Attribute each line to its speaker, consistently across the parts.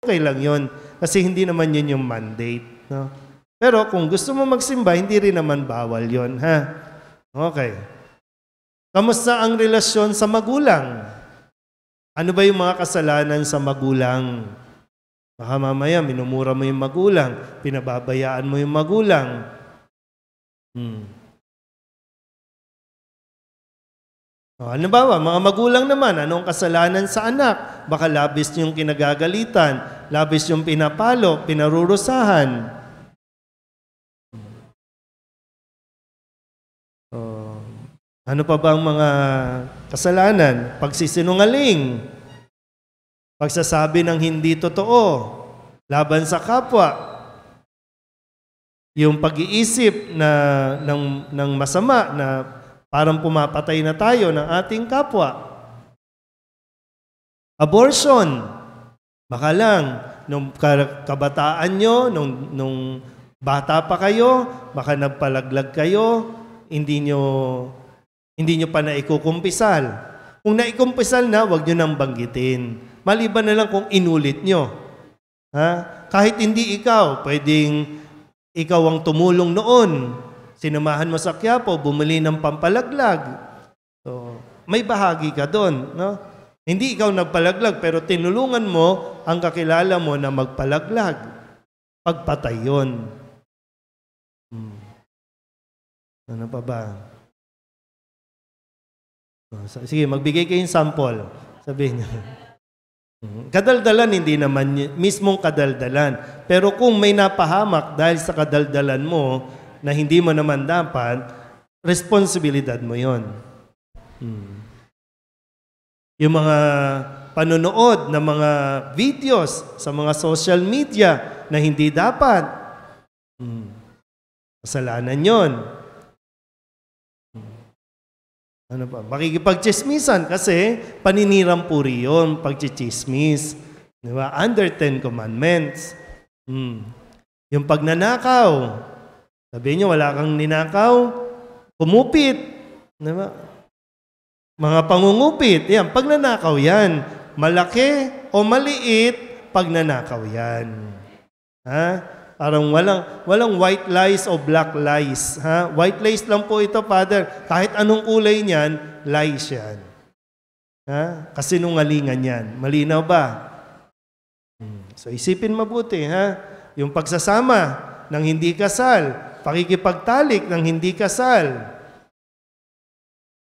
Speaker 1: Okay lang yun. Kasi hindi naman yun yung mandate. No? Pero kung gusto mo magsimba, hindi rin naman bawal yun. Ha? Okay. Kamusta ang relasyon sa magulang? Ano ba yung mga kasalanan sa magulang? Baka mamaya, minumura mo yung magulang, pinababayaan mo yung magulang. Hmm. Ano ba, mga magulang naman, anong kasalanan sa anak? Baka labis yung kinagagalitan, labis yung pinapalo,
Speaker 2: pinarurusahan. ano pa ba ang mga kasalanan?
Speaker 1: Pagsisinungaling, pagsasabi ng hindi totoo, laban sa kapwa, yung pag-iisip na ng ng masama na Parang pumapatay na tayo ng ating kapwa. Abortion. Baka lang, nung kabataan nyo, nung, nung bata pa kayo, baka nagpalaglag kayo, hindi nyo, hindi nyo pa naikukumpisal. Kung naikumpisal na, wag nyo nang banggitin. Maliban na lang kung inulit nyo. Ha? Kahit hindi ikaw, pwedeng ikaw ang tumulong noon Sinamahan mo sa Quiapo, bumili ng pampalaglag. So, may bahagi ka doon. No? Hindi ikaw nagpalaglag, pero tinulungan mo ang kakilala mo na magpalaglag.
Speaker 2: Pagpatay yun. Hmm. Ano pa ba? Oh, sige, magbigay kayong sample.
Speaker 1: Sabihin niyo. Hmm. Kadaldalan, hindi naman mismong kadaldalan. Pero kung may napahamak dahil sa kadaldalan mo, na hindi mo naman dapat, responsibilidad mo yon. Hmm. Yung mga panonood ng mga videos sa mga social media na hindi dapat, hmm. kasalanan yon. Hmm. Ano pa? Makikipagchismisan kasi paninirang puri yun, pagchichismis. Di ba? Under 10 Commandments. Hmm. Yung pagnanakaw, Sabihin niyo, wala kang ninakaw, kumupit. Diba? Mga pangungupit, yan, pagnanakaw yan. Malaki o maliit, pagnanakaw yan. Ha? Parang walang, walang white lies o black lies. Ha? White lies lang po ito, Father. Kahit anong kulay niyan, lies yan. Ha? Kasi nungalingan yan. Malinaw ba? Hmm. So isipin mabuti, ha? Yung pagsasama ng hindi kasal, pakikipagtalik ng hindi kasal.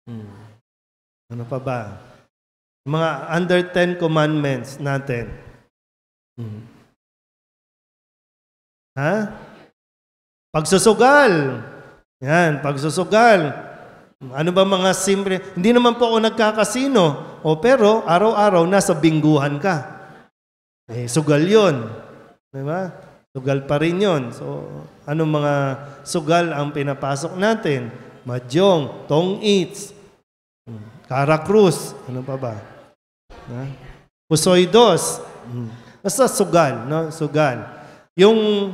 Speaker 2: Hmm. Ano pa ba? Mga under 10 commandments natin.
Speaker 3: Hmm.
Speaker 1: Ha? Pagsusugal. Yan, pagsusugal. Ano ba mga simple? Hindi naman po ako nagkakasino. O pero, araw-araw, nasa bingguhan ka. Eh, sugal yun. Diba? Sugal pa rin yun. So, Anong mga sugal ang pinapasok natin? Majong, Tong Eats, Caracruz, ano pa ba? Ha? Pusoidos. Hmm. Basta sugal, no? Sugal. Yung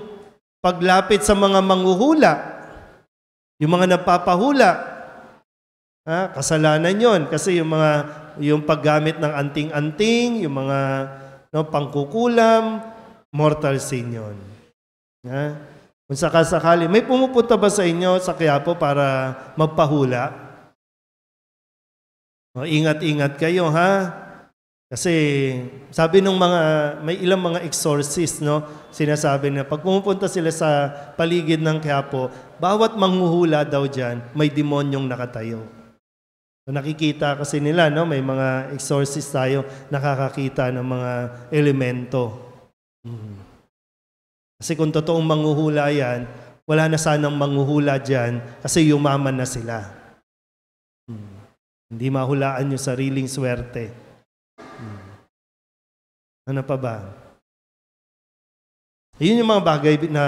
Speaker 1: paglapit sa mga manguhula, yung mga napapahula, ha? kasalanan yon Kasi yung mga, yung paggamit ng anting-anting, yung mga no, pangkukulam, mortal sin yun. Ha? Kung sakasakali, may pumupunta ba sa inyo sa Quiapo para magpahula? O, oh, ingat-ingat kayo, ha? Kasi sabi ng mga, may ilang mga exorcist, no? Sinasabi na pag pumupunta sila sa paligid ng Quiapo, bawat manghuhula daw dyan, may demonyong nakatayo. So, nakikita kasi nila, no? May mga exorcist tayo nakakakita ng mga elemento. Mm-hmm. Kasi kung totoong manghuhula yan, wala na sanang manghuhula dyan kasi yumaman na sila. Hmm. Hindi mahulaan yung sariling swerte. Hmm. Ano pa ba? Yun yung mga bagay na,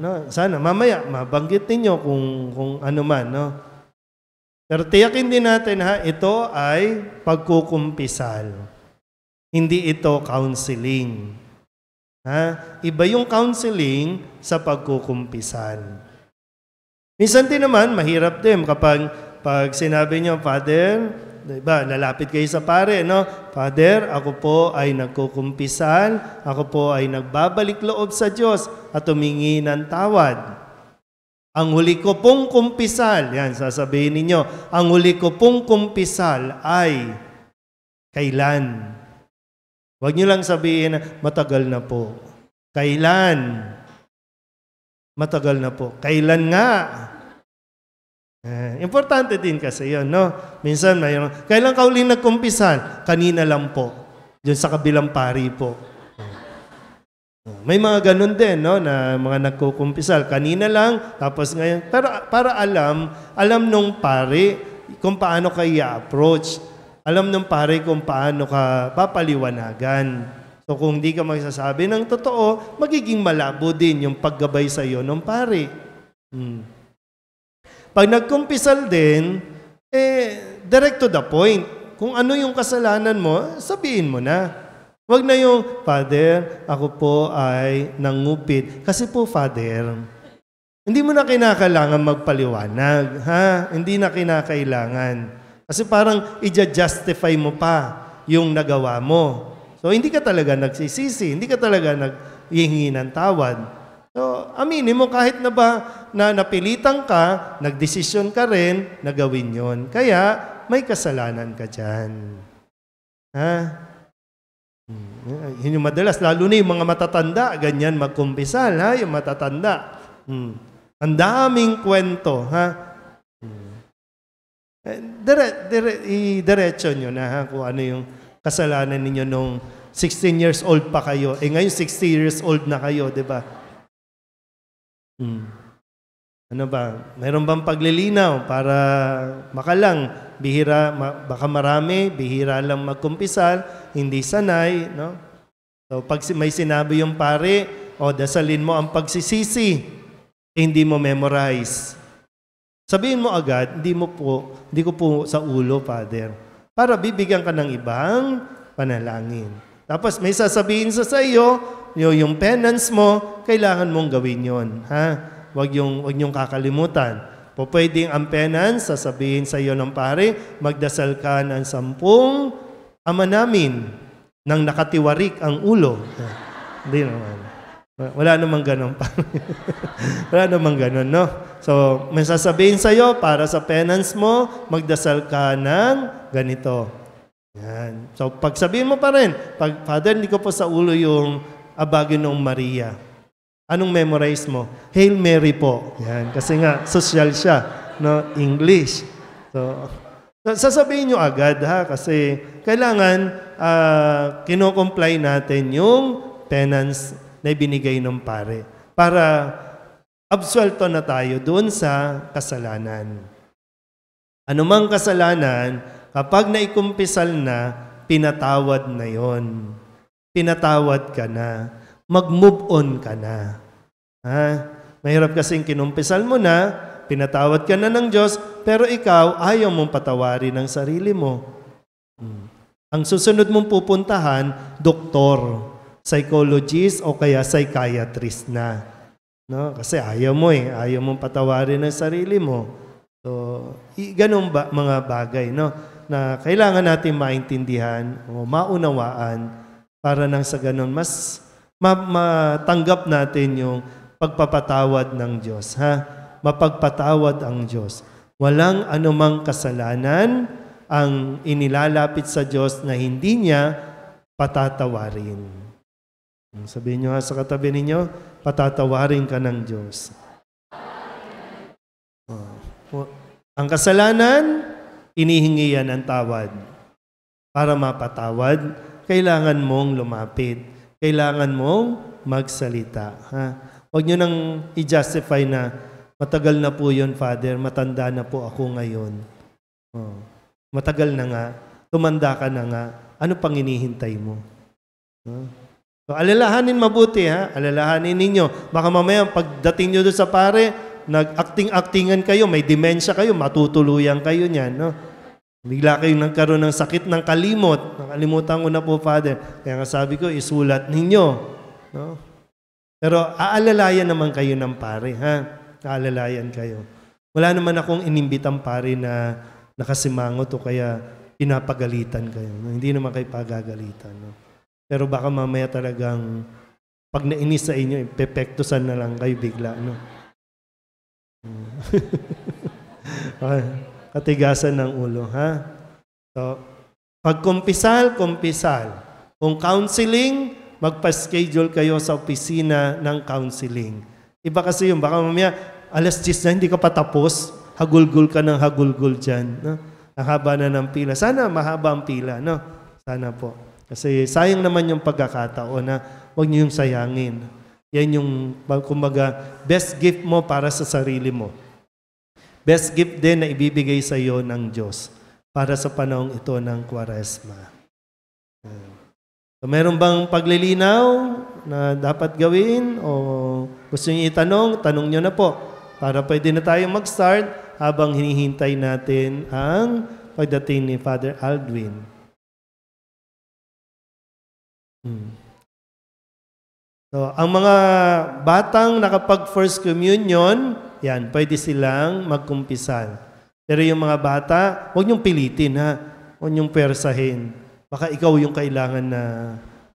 Speaker 1: no, sana mamaya mabanggit ninyo kung, kung ano man. No? Pero tiyakin din natin ha, ito ay pagkukumpisal. Hindi ito counseling. Ha? Iba yung counseling sa pagkukumpisan. Minsan din naman, mahirap din kapag pag sinabi niyo, Father, diba, lalapit kayo sa pare, no? Father, ako po ay nagkukumpisan, ako po ay nagbabalik loob sa Diyos at tumingi ng tawad. Ang huli ko pong kumpisal, yan, sasabihin ninyo, ang huli ko pong kumpisal ay kailan? Huwag niyo lang sabihin na matagal na po. Kailan? Matagal na po. Kailan nga? Eh, importante din kasi yun, no? Minsan may kailan ka uling nagkumpisan? Kanina lang po. Diyan sa kabilang pari po. May mga ganun din, no, na mga nagkukumpisal. Kanina lang, tapos ngayon. Para, para alam, alam nung pari kung paano kaya i-approach alam ng pare kung paano ka papaliwanagan. So kung di ka magsasabi ng totoo, magiging malabo din yung paggabay sa iyo ng pare. Hmm. Pag nagkumpisal din, eh, direct to the point. Kung ano yung kasalanan mo, sabihin mo na. Huwag na yung, Father, ako po ay nangupit. Kasi po, Father, hindi mo na kinakailangan magpaliwanag, ha? Hindi na kinakailangan. Kasi parang i-justify mo pa yung nagawa mo. So, hindi ka talaga nagsisisi. Hindi ka talaga naghihingi ng tawad. So, aminin mo kahit na ba na napilitan ka, nagdesisyon ka rin, nagawin yon. Kaya, may kasalanan ka dyan. Ha? Hmm. Yun yung madalas. Lalo na yung mga matatanda, ganyan magkumpisal, ha? Yung matatanda. Hmm. Ang daming kwento, ha? Eh, dire, dire, i-diretso nyo na ha, kung ano yung kasalanan ninyo nung 16 years old pa kayo. Eh ngayon 60 years old na kayo, di ba? Hmm. Ano ba? Meron bang paglilinaw para makalang? Bihira, ma- baka marami, bihira lang magkumpisal, hindi sanay, no? So pag may sinabi yung pare, o oh, dasalin mo ang pagsisisi, hindi mo memorize. Sabihin mo agad, hindi mo po, hindi ko po sa ulo, Father. Para bibigyan ka ng ibang panalangin. Tapos may sasabihin sa sa iyo, yung penance mo, kailangan mong gawin yon, ha? Wag yung wag yung kakalimutan. Po pwedeng ang penance sasabihin sa iyo ng pare, magdasal ka ng sampung ama namin nang nakatiwarik ang ulo. Hindi naman. Wala namang ganun pa. Wala namang ganun, no? So, may sasabihin sa'yo, para sa penance mo, magdasal ka ng ganito. Yan. So, pagsabihin mo pa rin, pag, Father, hindi ko po sa ulo yung abagin ng Maria. Anong memorize mo? Hail Mary po. Yan. Kasi nga, social siya. No? English. So, sasabihin nyo agad ha, kasi kailangan uh, kinocomply natin yung penance na ibinigay ng pare para absuelto na tayo doon sa kasalanan. Anumang kasalanan, kapag naikumpisal na, pinatawad na yon. Pinatawad ka na. Mag-move on ka na. Ha? Mahirap kasing kinumpisal mo na, pinatawad ka na ng Diyos, pero ikaw, ayaw mong patawarin ng sarili mo. Hmm. Ang susunod mong pupuntahan, doktor psychologist o kaya psychiatrist na. No? Kasi ayaw mo eh. Ayaw mong patawarin ang sarili mo. So, ganun ba, mga bagay no? na kailangan natin maintindihan o maunawaan para nang sa ganun mas matanggap natin yung pagpapatawad ng Diyos. Ha? Mapagpatawad ang Diyos. Walang anumang kasalanan ang inilalapit sa Diyos na hindi niya patatawarin. Sabihin nyo ha sa katabi ninyo, patatawarin ka ng Diyos. Oh. Oh. Ang kasalanan, inihingi yan ang tawad. Para mapatawad, kailangan mong lumapit. Kailangan mong magsalita. Ha? Huwag nyo nang i-justify na matagal na po yon Father, matanda na po ako ngayon. Oh. Matagal na nga, tumanda ka na nga, ano pang inihintay mo? Huh? So, alalahanin mabuti ha. Alalahanin ninyo. Baka mamaya pagdating nyo doon sa pare, nag-acting-actingan kayo, may demensya kayo, matutuluyan kayo niyan. No? Bigla kayong nagkaroon ng sakit ng kalimot. Nakalimutan ko na po, Father. Kaya nga sabi ko, isulat ninyo. No? Pero aalalayan naman kayo ng pare, ha? Aalalayan kayo. Wala naman akong inimbitang pare na nakasimangot o kaya pinapagalitan kayo. No? Hindi naman kayo pagagalitan. No? Pero baka mamaya talagang pag nainis sa inyo, ipepektusan na lang kayo bigla, no? Hmm. Katigasan ng ulo, ha? So, pag kumpisal, kumpisal. Kung counseling, magpa-schedule kayo sa opisina ng counseling. Iba kasi yung baka mamaya alas 10 na hindi ka tapos. hagulgul ka ng hagulgul dyan. No? Ang haba na ng pila. Sana mahaba ang pila. No? Sana po. Kasi sayang naman yung pagkakataon na huwag niyo yung sayangin. Yan yung, kumbaga, best gift mo para sa sarili mo. Best gift din na ibibigay sa iyo ng Diyos para sa panahong ito ng Kwaresma. Hmm. So, meron bang paglilinaw na dapat gawin o gusto niyo itanong, tanong niyo na po para pwede na tayong mag-start habang hinihintay natin ang pagdating ni Father Aldwin. So, ang mga batang nakapag first communion, yan, pwede silang magkumpisal. Pero yung mga bata, huwag niyong pilitin ha. Huwag niyong persahin. Baka ikaw yung kailangan na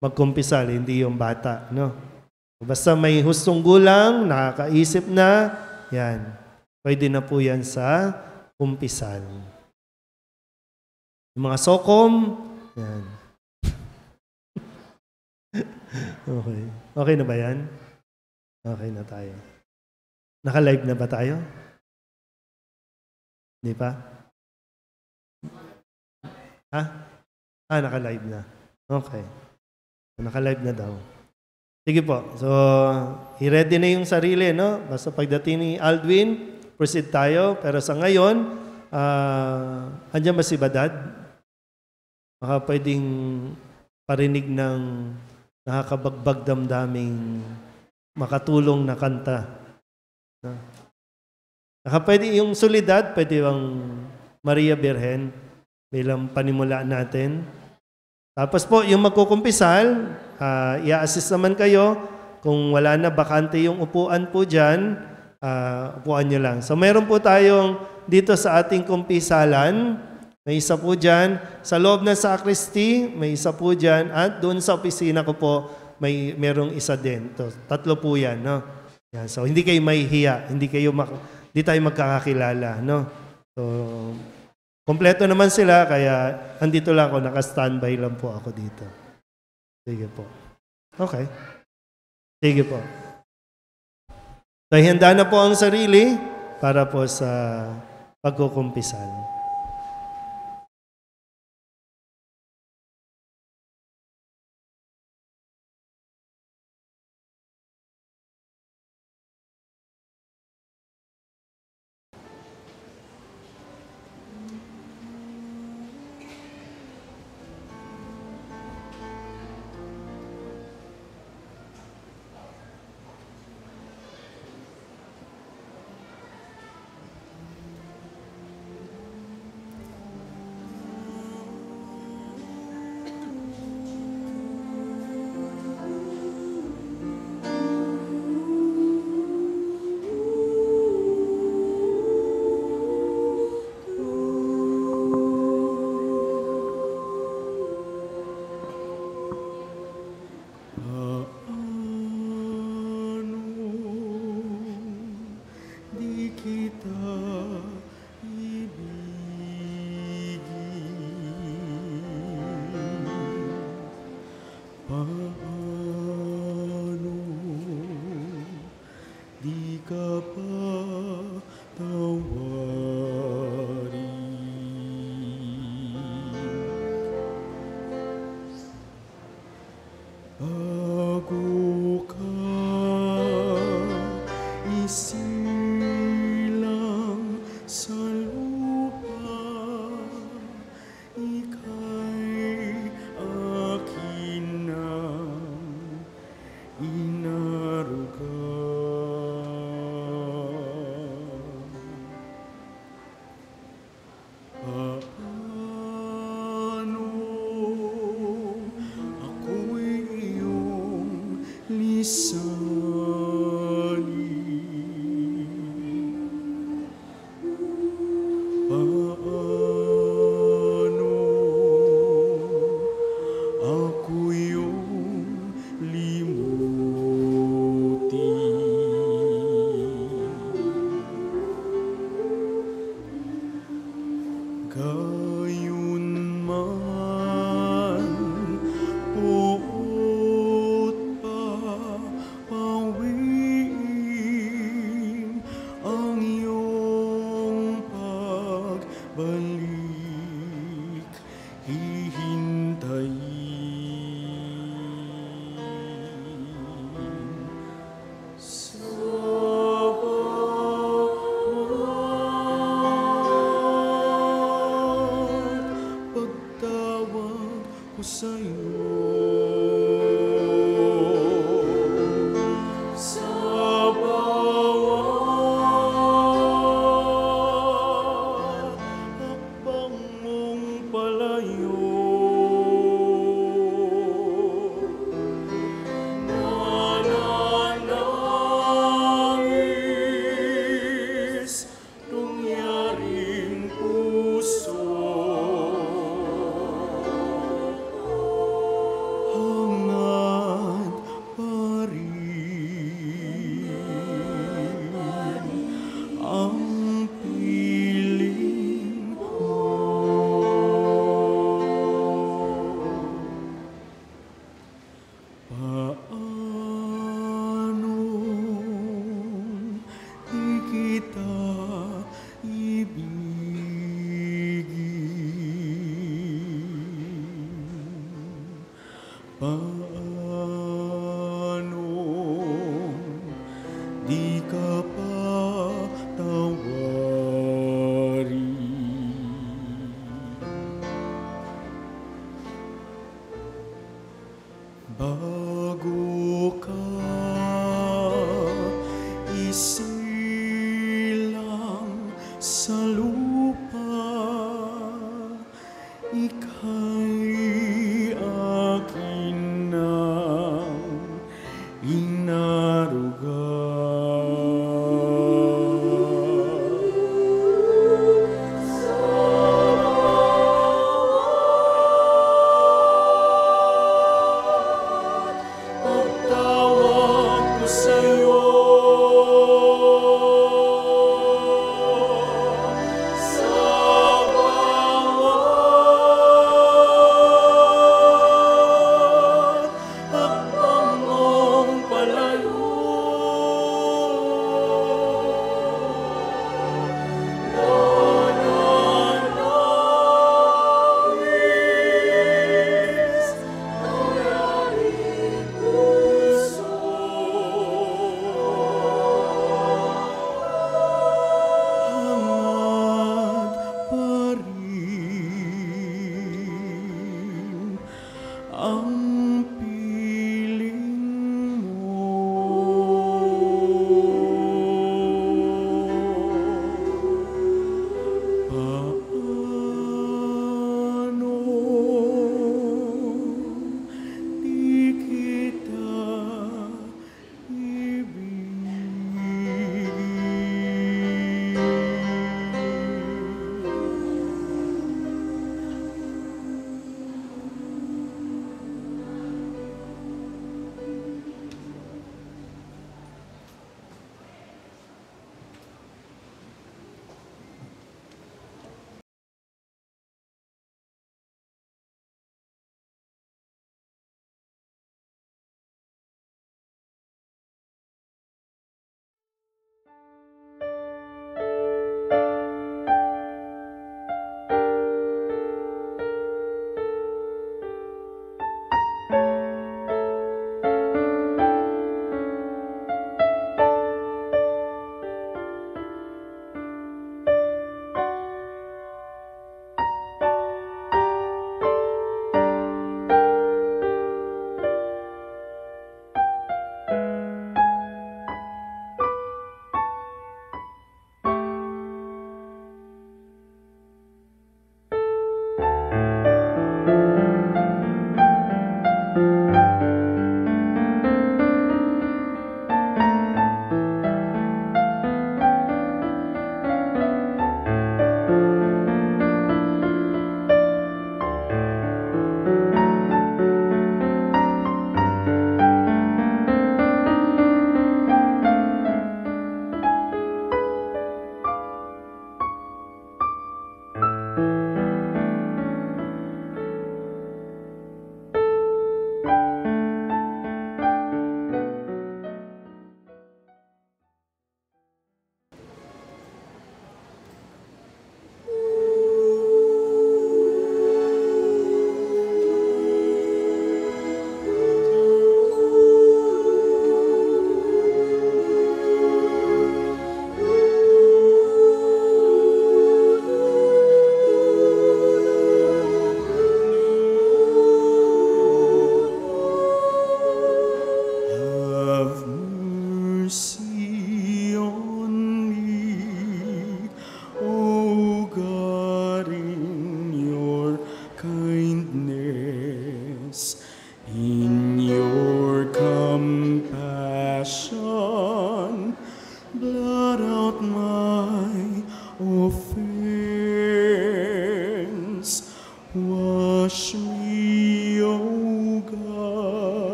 Speaker 1: magkumpisal, hindi yung bata. No? Basta may hustong gulang, nakakaisip na, yan. Pwede na po yan sa kumpisal. Yung mga sokom, yan okay. Okay na ba yan?
Speaker 2: Okay na tayo. Naka-live na ba tayo? Hindi pa? Ha? Ah, naka-live na. Okay. Naka-live na daw. Sige po. So,
Speaker 1: i-ready na yung sarili, no? Basta pagdating ni Aldwin, proceed tayo. Pero sa ngayon, uh, andyan ba si Badad? Baka pwedeng parinig ng nakakabagbag damdaming makatulong na kanta. Naka pwede, yung solidad, pwede bang Maria Birhen bilang panimula natin. Tapos po, yung magkukumpisal, uh, i-assist naman kayo. Kung wala na, bakante yung upuan po dyan, uh, upuan nyo lang. So meron po tayong dito sa ating kumpisalan, may isa po dyan. Sa loob ng sakristi, may isa po dyan. At doon sa opisina ko po, may merong isa din. To, tatlo po yan. No? Yan. So, hindi kayo mahihiya. Hindi, kayo mak- hindi tayo magkakakilala. No? So, kompleto naman sila. Kaya, andito lang ako. Naka-standby lang po ako dito. Sige po. Okay. Sige po. So, handa na po ang sarili para po sa
Speaker 2: pagkukumpisan.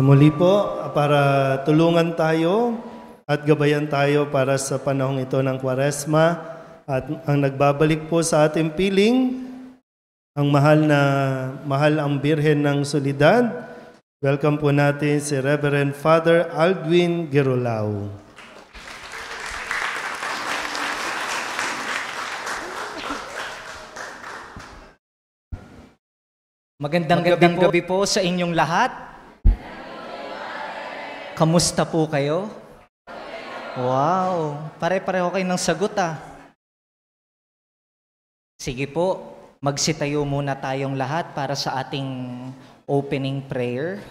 Speaker 1: So muli po, para tulungan tayo at gabayan tayo para sa panahong ito ng Kwaresma at ang nagbabalik po sa ating piling, ang mahal na mahal ang Birhen ng Solidad. Welcome po natin si Reverend Father Aldwin Gerolao.
Speaker 4: Magandang Magandang gabi po sa inyong lahat. Kamusta po kayo? Wow, pare-pareho kayo ng sagot ah. Sige po, magsitayo muna tayong lahat para sa ating opening prayer.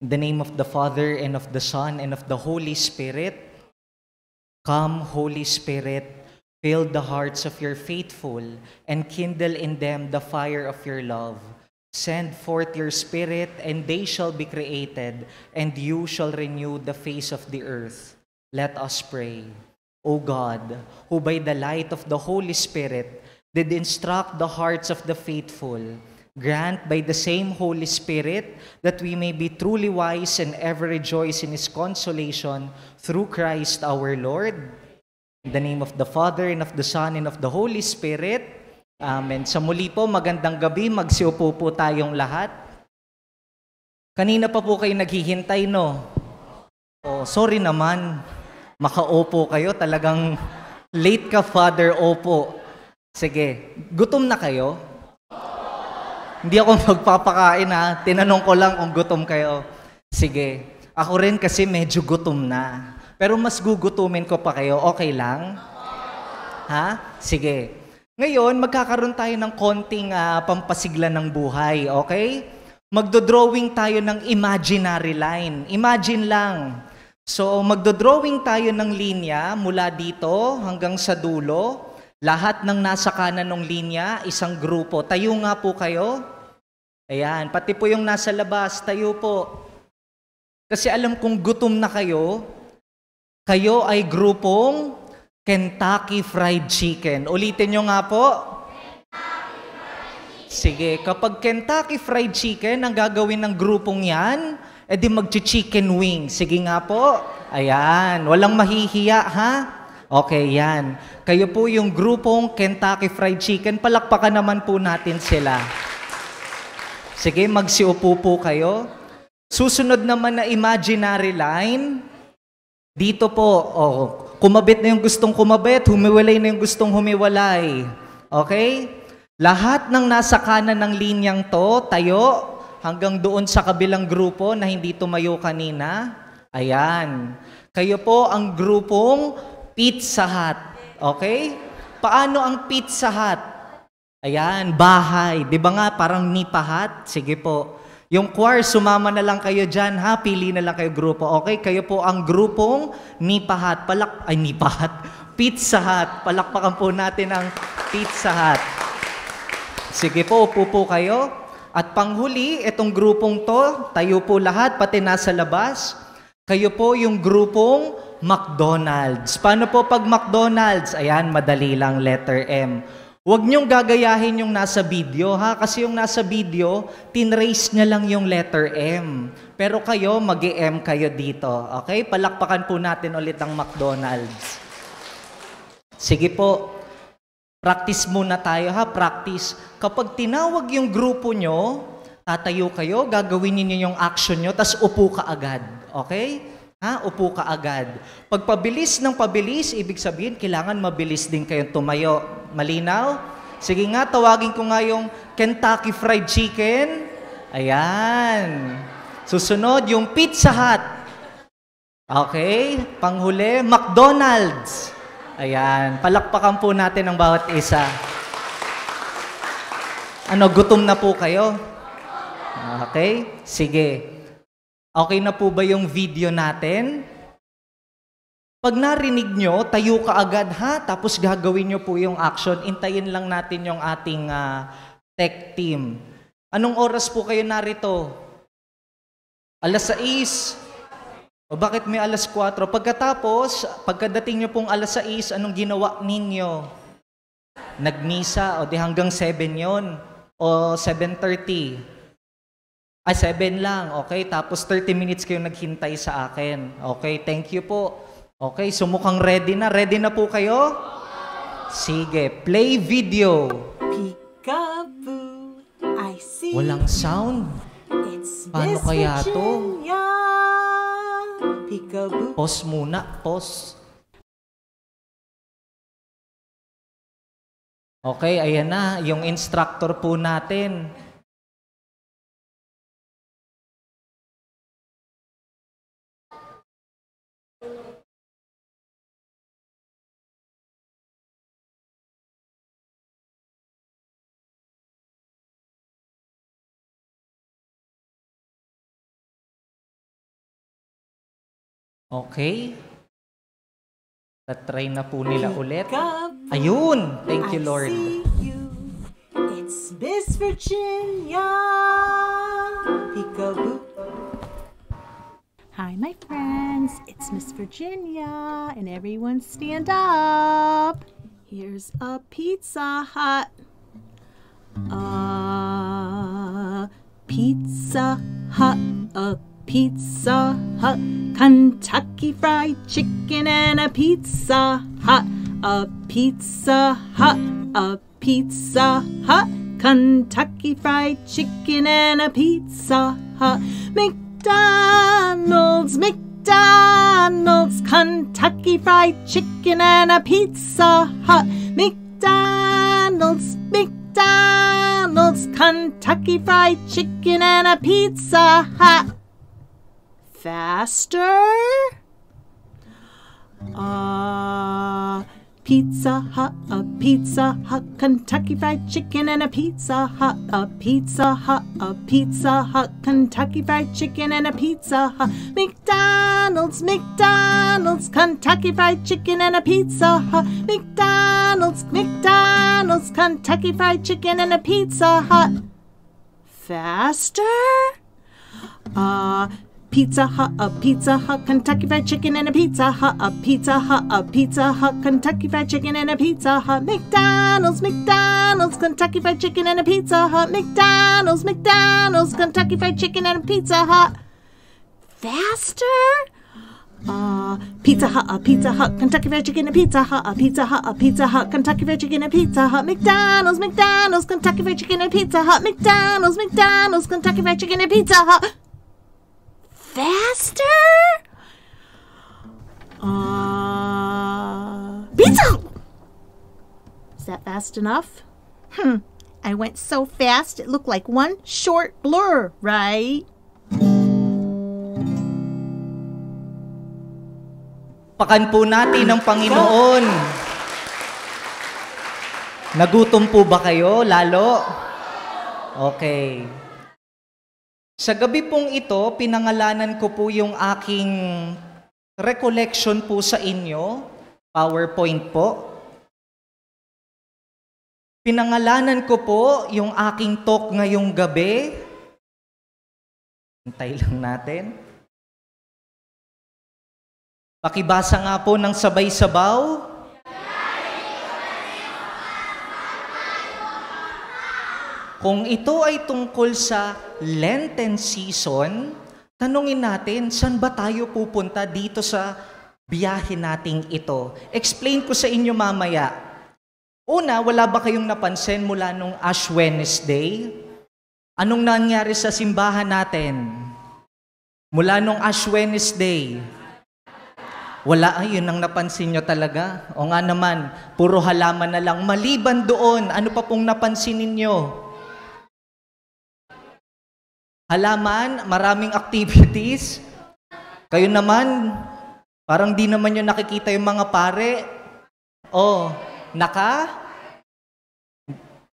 Speaker 4: In the name of the Father, and of the Son, and of the Holy Spirit, Come, Holy Spirit, fill the hearts of your faithful and kindle in them the fire of your love. Send forth your Spirit, and they shall be created, and you shall renew the face of the earth. Let us pray. O God, who by the light of the Holy Spirit did instruct the hearts of the faithful, Grant by the same Holy Spirit that we may be truly wise and ever rejoice in His consolation through Christ our Lord. In the name of the Father, and of the Son, and of the Holy Spirit. Amen. Sa muli po, magandang gabi. Magsiupo po tayong lahat. Kanina pa po kayo naghihintay, no? Oh, sorry naman. Makaupo kayo. Talagang late ka, Father Opo. Sige. Gutom na kayo? Hindi ako magpapakain ha. Tinanong ko lang kung gutom kayo. Sige. Ako rin kasi medyo gutom na. Pero mas gugutumin ko pa kayo. Okay lang? Ha? Sige. Ngayon, magkakaroon tayo ng konting uh, pampasigla ng buhay. Okay? Magdodrawing tayo ng imaginary line. Imagine lang. So, magdodrawing tayo ng linya mula dito hanggang sa dulo. Lahat ng nasa kanan ng linya, isang grupo. Tayo nga po kayo. Ayan, pati po yung nasa labas, tayo po. Kasi alam kong gutom na kayo, kayo ay grupong Kentucky Fried Chicken. Ulitin nyo nga po. Sige, kapag Kentucky Fried Chicken ang gagawin ng grupong yan, edi magchi-chicken wing. Sige nga po. Ayan, walang mahihiya ha. Okay, yan. Kayo po yung grupong Kentucky Fried Chicken. Palakpakan naman po natin sila. Sige, magsiupo po kayo. Susunod naman na imaginary line. Dito po, oh, kumabit na yung gustong kumabit, humiwalay na yung gustong humiwalay. Okay? Lahat ng nasa kanan ng linyang to, tayo, hanggang doon sa kabilang grupo na hindi tumayo kanina. Ayan. Kayo po ang grupong Pizza Hut. Okay? Paano ang Pizza Hut? Ayan, bahay. Di ba nga parang nipahat? Sige po. Yung choir, sumama na lang kayo dyan ha. Pili na lang kayo grupo. Okay? Kayo po ang grupong nipahat. Palak... Ay, nipahat. Pizza Hut. Palakpakan po natin ang Pizza Hut. Sige po, upo po kayo. At panghuli, itong grupong to, tayo po lahat, pati nasa labas. Kayo po yung grupong McDonald's. Paano po pag McDonald's? Ayan, madali lang letter M. Huwag niyong gagayahin yung nasa video ha kasi yung nasa video tinrace niya lang yung letter M. Pero kayo mag -e M kayo dito. Okay? Palakpakan po natin ulit ang McDonald's. Sige po. Practice muna tayo ha, practice. Kapag tinawag yung grupo nyo, tatayo kayo, gagawin niyo yung action nyo, tas upo ka agad. Okay? Ha? Upo ka agad. Pagpabilis ng pabilis, ibig sabihin, kailangan mabilis din kayong tumayo. Malinaw? Sige nga, tawagin ko nga yung Kentucky Fried Chicken. Ayan. Susunod, yung Pizza Hut. Okay. Panghuli, McDonald's. Ayan. Palakpakan po natin ang bawat isa. Ano, gutom na po kayo? Okay. Sige. Okay na po ba yung video natin? Pag narinig nyo, tayo ka agad ha, tapos gagawin nyo po yung action. Intayin lang natin yung ating uh, tech team. Anong oras po kayo narito? Alas 6? O bakit may alas 4? Pagkatapos, pagkadating nyo pong alas 6, anong ginawa ninyo? Nagmisa, o di hanggang 7 yon o 7.30. Ay, ah, 7 lang. Okay, tapos 30 minutes kayo naghintay sa akin. Okay, thank you po. Okay, so ready na. Ready na po kayo? Sige, play video.
Speaker 5: Peekaboo, I see. Walang
Speaker 4: sound. It's Paano Miss kaya to?
Speaker 5: Peekaboo.
Speaker 4: Pause muna, pause.
Speaker 2: Okay, ayan na, yung instructor po natin. Okay.
Speaker 4: Tatry na po nila oh, ulit.
Speaker 2: Ayun!
Speaker 4: Thank you, Lord.
Speaker 5: It's Miss Virginia! Hi, my friends. It's Miss Virginia. And everyone stand up. Here's a Pizza Hut. A Pizza Hut. A Pizza Hut, Kentucky Fried Chicken and a Pizza Hut, a Pizza Hut, a Pizza Hut, Kentucky Fried Chicken and a Pizza Hut, McDonald's, McDonald's, Kentucky Fried Chicken and a Pizza Hut, McDonald's, McDonald's, Kentucky Fried Chicken and a Pizza Hut faster? Uh, Pizza Hut, a Pizza Hut, Kentucky Fried Chicken and a Pizza Hut, a Pizza Hut, a Pizza Hut, Kentucky Fried Chicken and a Pizza Hut, McDonald's, McDonald's, Kentucky Fried Chicken and a Pizza Hut, McDonald's, McDonald's, Kentucky Fried Chicken and a Pizza Hut. Faster? Uh, Pizza Hut, a Pizza Hut, Kentucky Fried Chicken and a Pizza Hut, a Pizza Hut, a Pizza Hut, Kentucky Fried Chicken and a Pizza Hut, McDonald's, McDonald's, Kentucky Fried Chicken and a Pizza Hut, McDonald's, McDonald's, Kentucky Fried Chicken and a Pizza Hut. Faster? Uh, Pizza Hut, a Pizza Hut, Kentucky Fried Chicken, a Pizza Hut, a Pizza Hut, a Pizza Hut, Kentucky Fried Chicken, a Pizza Hut, McDonald's, McDonald's, Kentucky Fried Chicken, a Pizza Hut, McDonald's, McDonald's, Kentucky Fried Chicken, a Pizza Hut faster? Uh, Is that fast enough? Hmm, I went so fast it looked like one short blur, right?
Speaker 4: Pakan po natin ng Panginoon. Nagutom po ba kayo lalo? Okay. Sa gabi pong ito, pinangalanan ko po yung aking recollection po sa inyo, PowerPoint po. Pinangalanan ko
Speaker 2: po yung aking talk ngayong gabi. Hintay lang natin.
Speaker 4: Pakibasa nga po ng sabay-sabaw. Kung ito ay tungkol sa Lenten season, tanungin natin, saan ba tayo pupunta dito sa biyahe nating ito? Explain ko sa inyo mamaya. Una, wala ba kayong napansin mula nung Ash Wednesday? Anong nangyari sa simbahan natin? Mula nung Ash Wednesday, wala, ayun ang napansin nyo talaga. O nga naman, puro halaman na lang. Maliban doon, ano pa pong napansin ninyo? halaman, maraming activities. Kayo naman, parang di naman nyo nakikita yung mga pare. Oh, naka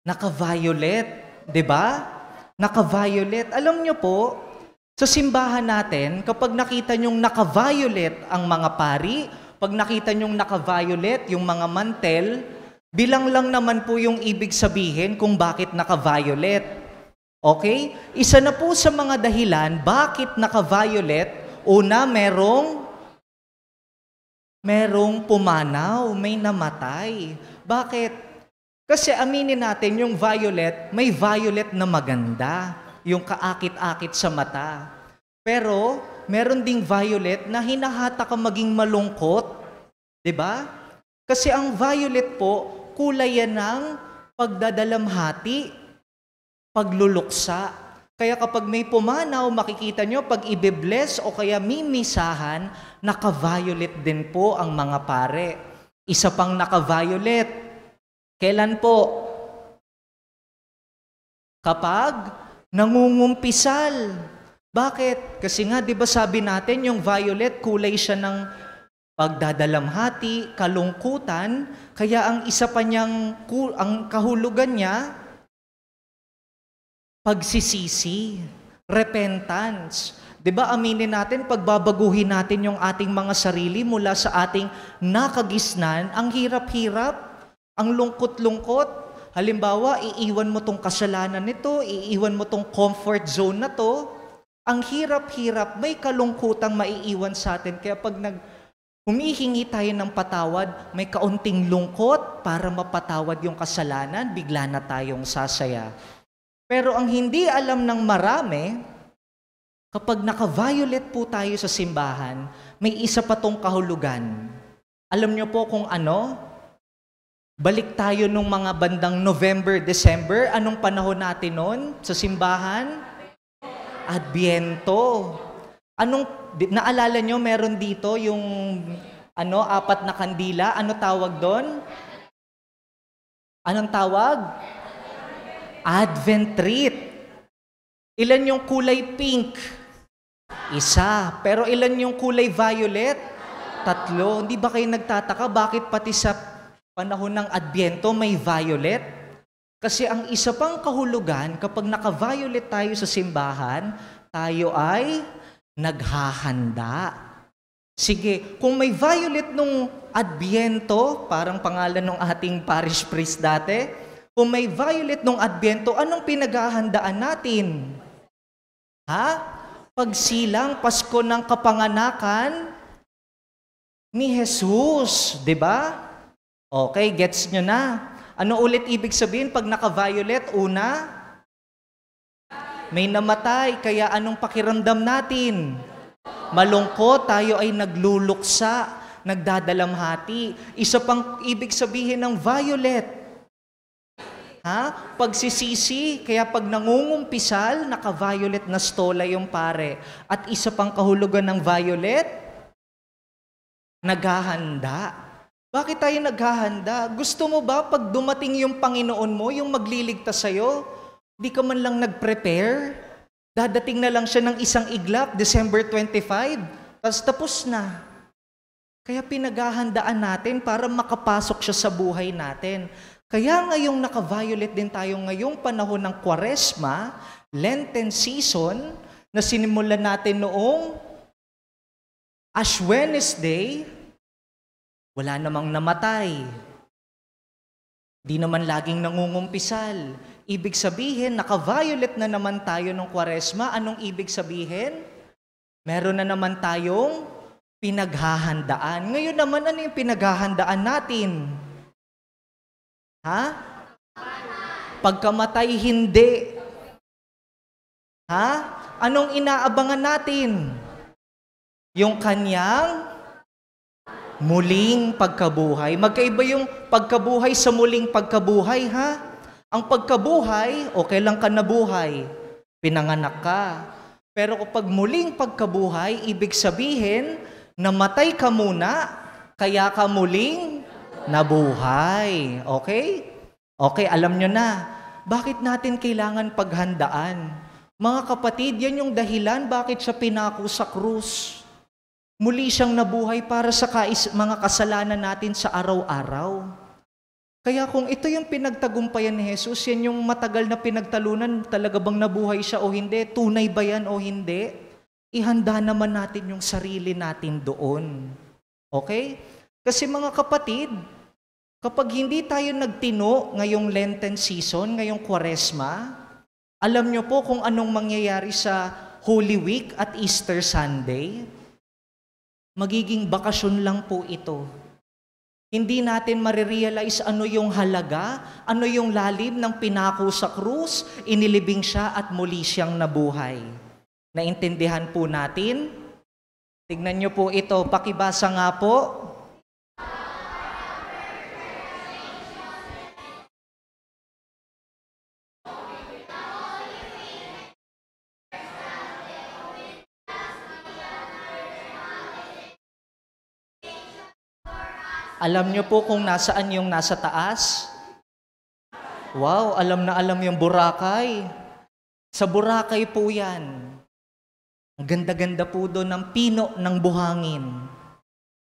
Speaker 4: naka-violet, 'di ba? Naka-violet. Alam nyo po, sa simbahan natin, kapag nakita nyong naka-violet ang mga pari, pag nakita nyong naka-violet yung mga mantel, bilang lang naman po yung ibig sabihin kung bakit naka-violet. Okay? Isa na po sa mga dahilan bakit naka-violet, una merong merong pumanaw, may namatay. Bakit? Kasi aminin natin yung violet, may violet na maganda, yung kaakit-akit sa mata. Pero meron ding violet na hinahata ka maging malungkot, 'di ba? Kasi ang violet po kulay yan ng pagdadalamhati, pagluluksa. Kaya kapag may pumanaw, makikita nyo, pag ibe-bless o kaya mimisahan, naka-violet din po ang mga pare. Isa pang naka-violet. Kailan po? Kapag nangungumpisal. Bakit? Kasi nga, di ba sabi natin, yung violet, kulay siya ng pagdadalamhati, kalungkutan, kaya ang isa pa niyang, ang kahulugan niya, Pagsisisi, repentance. 'Di ba aminin natin pagbabaguhin natin yung ating mga sarili mula sa ating nakagisnan, ang hirap-hirap, ang lungkot-lungkot. Halimbawa, iiwan mo tong kasalanan nito, iiwan mo tong comfort zone na to. Ang hirap-hirap, may kalungkutang maiiwan sa atin. Kaya pag nag Humihingi tayo ng patawad, may kaunting lungkot para mapatawad yung kasalanan, bigla na tayong sasaya. Pero ang hindi alam ng marami, kapag naka-violate po tayo sa simbahan, may isa pa tong kahulugan. Alam niyo po kung ano? Balik tayo nung mga bandang November, December. Anong panahon natin noon sa simbahan? Adbiento. Anong, naalala nyo, meron dito yung ano, apat na kandila. Ano tawag doon? Anong tawag? Advent treat. Ilan yung kulay pink? Isa. Pero ilan yung kulay violet? Tatlo. Hindi ba kayo nagtataka bakit pati sa panahon ng Adbyento may violet? Kasi ang isa pang kahulugan, kapag naka-violet tayo sa simbahan, tayo ay naghahanda. Sige, kung may violet nung Adbyento, parang pangalan ng ating parish priest dati, kung may violet nung Advento, anong pinaghahandaan natin? Ha? Pagsilang Pasko ng kapanganakan ni Jesus, 'di ba? Okay, gets nyo na. Ano ulit ibig sabihin pag naka-violet? Una, may namatay, kaya anong pakiramdam natin? Malungkot, tayo ay nagluluksa, nagdadalamhati. Isa pang ibig sabihin ng violet, Ha? Pagsisisi, kaya pag nangungumpisal, naka-violet na stola yung pare. At isa pang kahulugan ng violet, naghahanda. Bakit tayo naghahanda? Gusto mo ba pag dumating yung Panginoon mo, yung magliligtas sa'yo, di ka man lang nag-prepare? Dadating na lang siya ng isang iglap, December 25, tapos tapos na. Kaya pinaghahandaan natin para makapasok siya sa buhay natin. Kaya ngayong naka-violet din tayo ngayong panahon ng Kwaresma, Lenten season, na sinimulan natin noong Ash Wednesday, wala namang namatay. Di naman laging nangungumpisal. Ibig sabihin, naka-violet na naman tayo ng kwaresma. Anong ibig sabihin? Meron na naman tayong pinaghahandaan. Ngayon naman, ano yung pinaghahandaan natin? Ha? Pagkamatay, hindi. Ha? Anong inaabangan natin? Yung kanyang muling pagkabuhay. Magkaiba yung pagkabuhay sa muling pagkabuhay, ha? Ang pagkabuhay, o kailan ka nabuhay? Pinanganak ka. Pero kapag muling pagkabuhay, ibig sabihin, namatay ka muna, kaya ka muling nabuhay. Okay? Okay, alam nyo na. Bakit natin kailangan paghandaan? Mga kapatid, yan yung dahilan bakit siya pinako sa krus. Muli siyang nabuhay para sa kais- mga kasalanan natin sa araw-araw. Kaya kung ito yung pinagtagumpayan ni Jesus, yan yung matagal na pinagtalunan, talaga bang nabuhay siya o hindi? Tunay ba yan o hindi? Ihanda naman natin yung sarili natin doon. Okay? Kasi mga kapatid, Kapag hindi tayo nagtino ngayong Lenten season, ngayong Kwaresma, alam nyo po kung anong mangyayari sa Holy Week at Easter Sunday? Magiging bakasyon lang po ito. Hindi natin marirealize ano yung halaga, ano yung lalim ng pinako sa krus, inilibing siya at muli siyang nabuhay. Naintindihan po natin? Tignan nyo po ito, pakibasa nga po. Alam niyo po kung nasaan yung nasa taas? Wow, alam na alam yung Boracay. Sa Boracay po yan. Ang ganda-ganda po doon ng pino ng buhangin.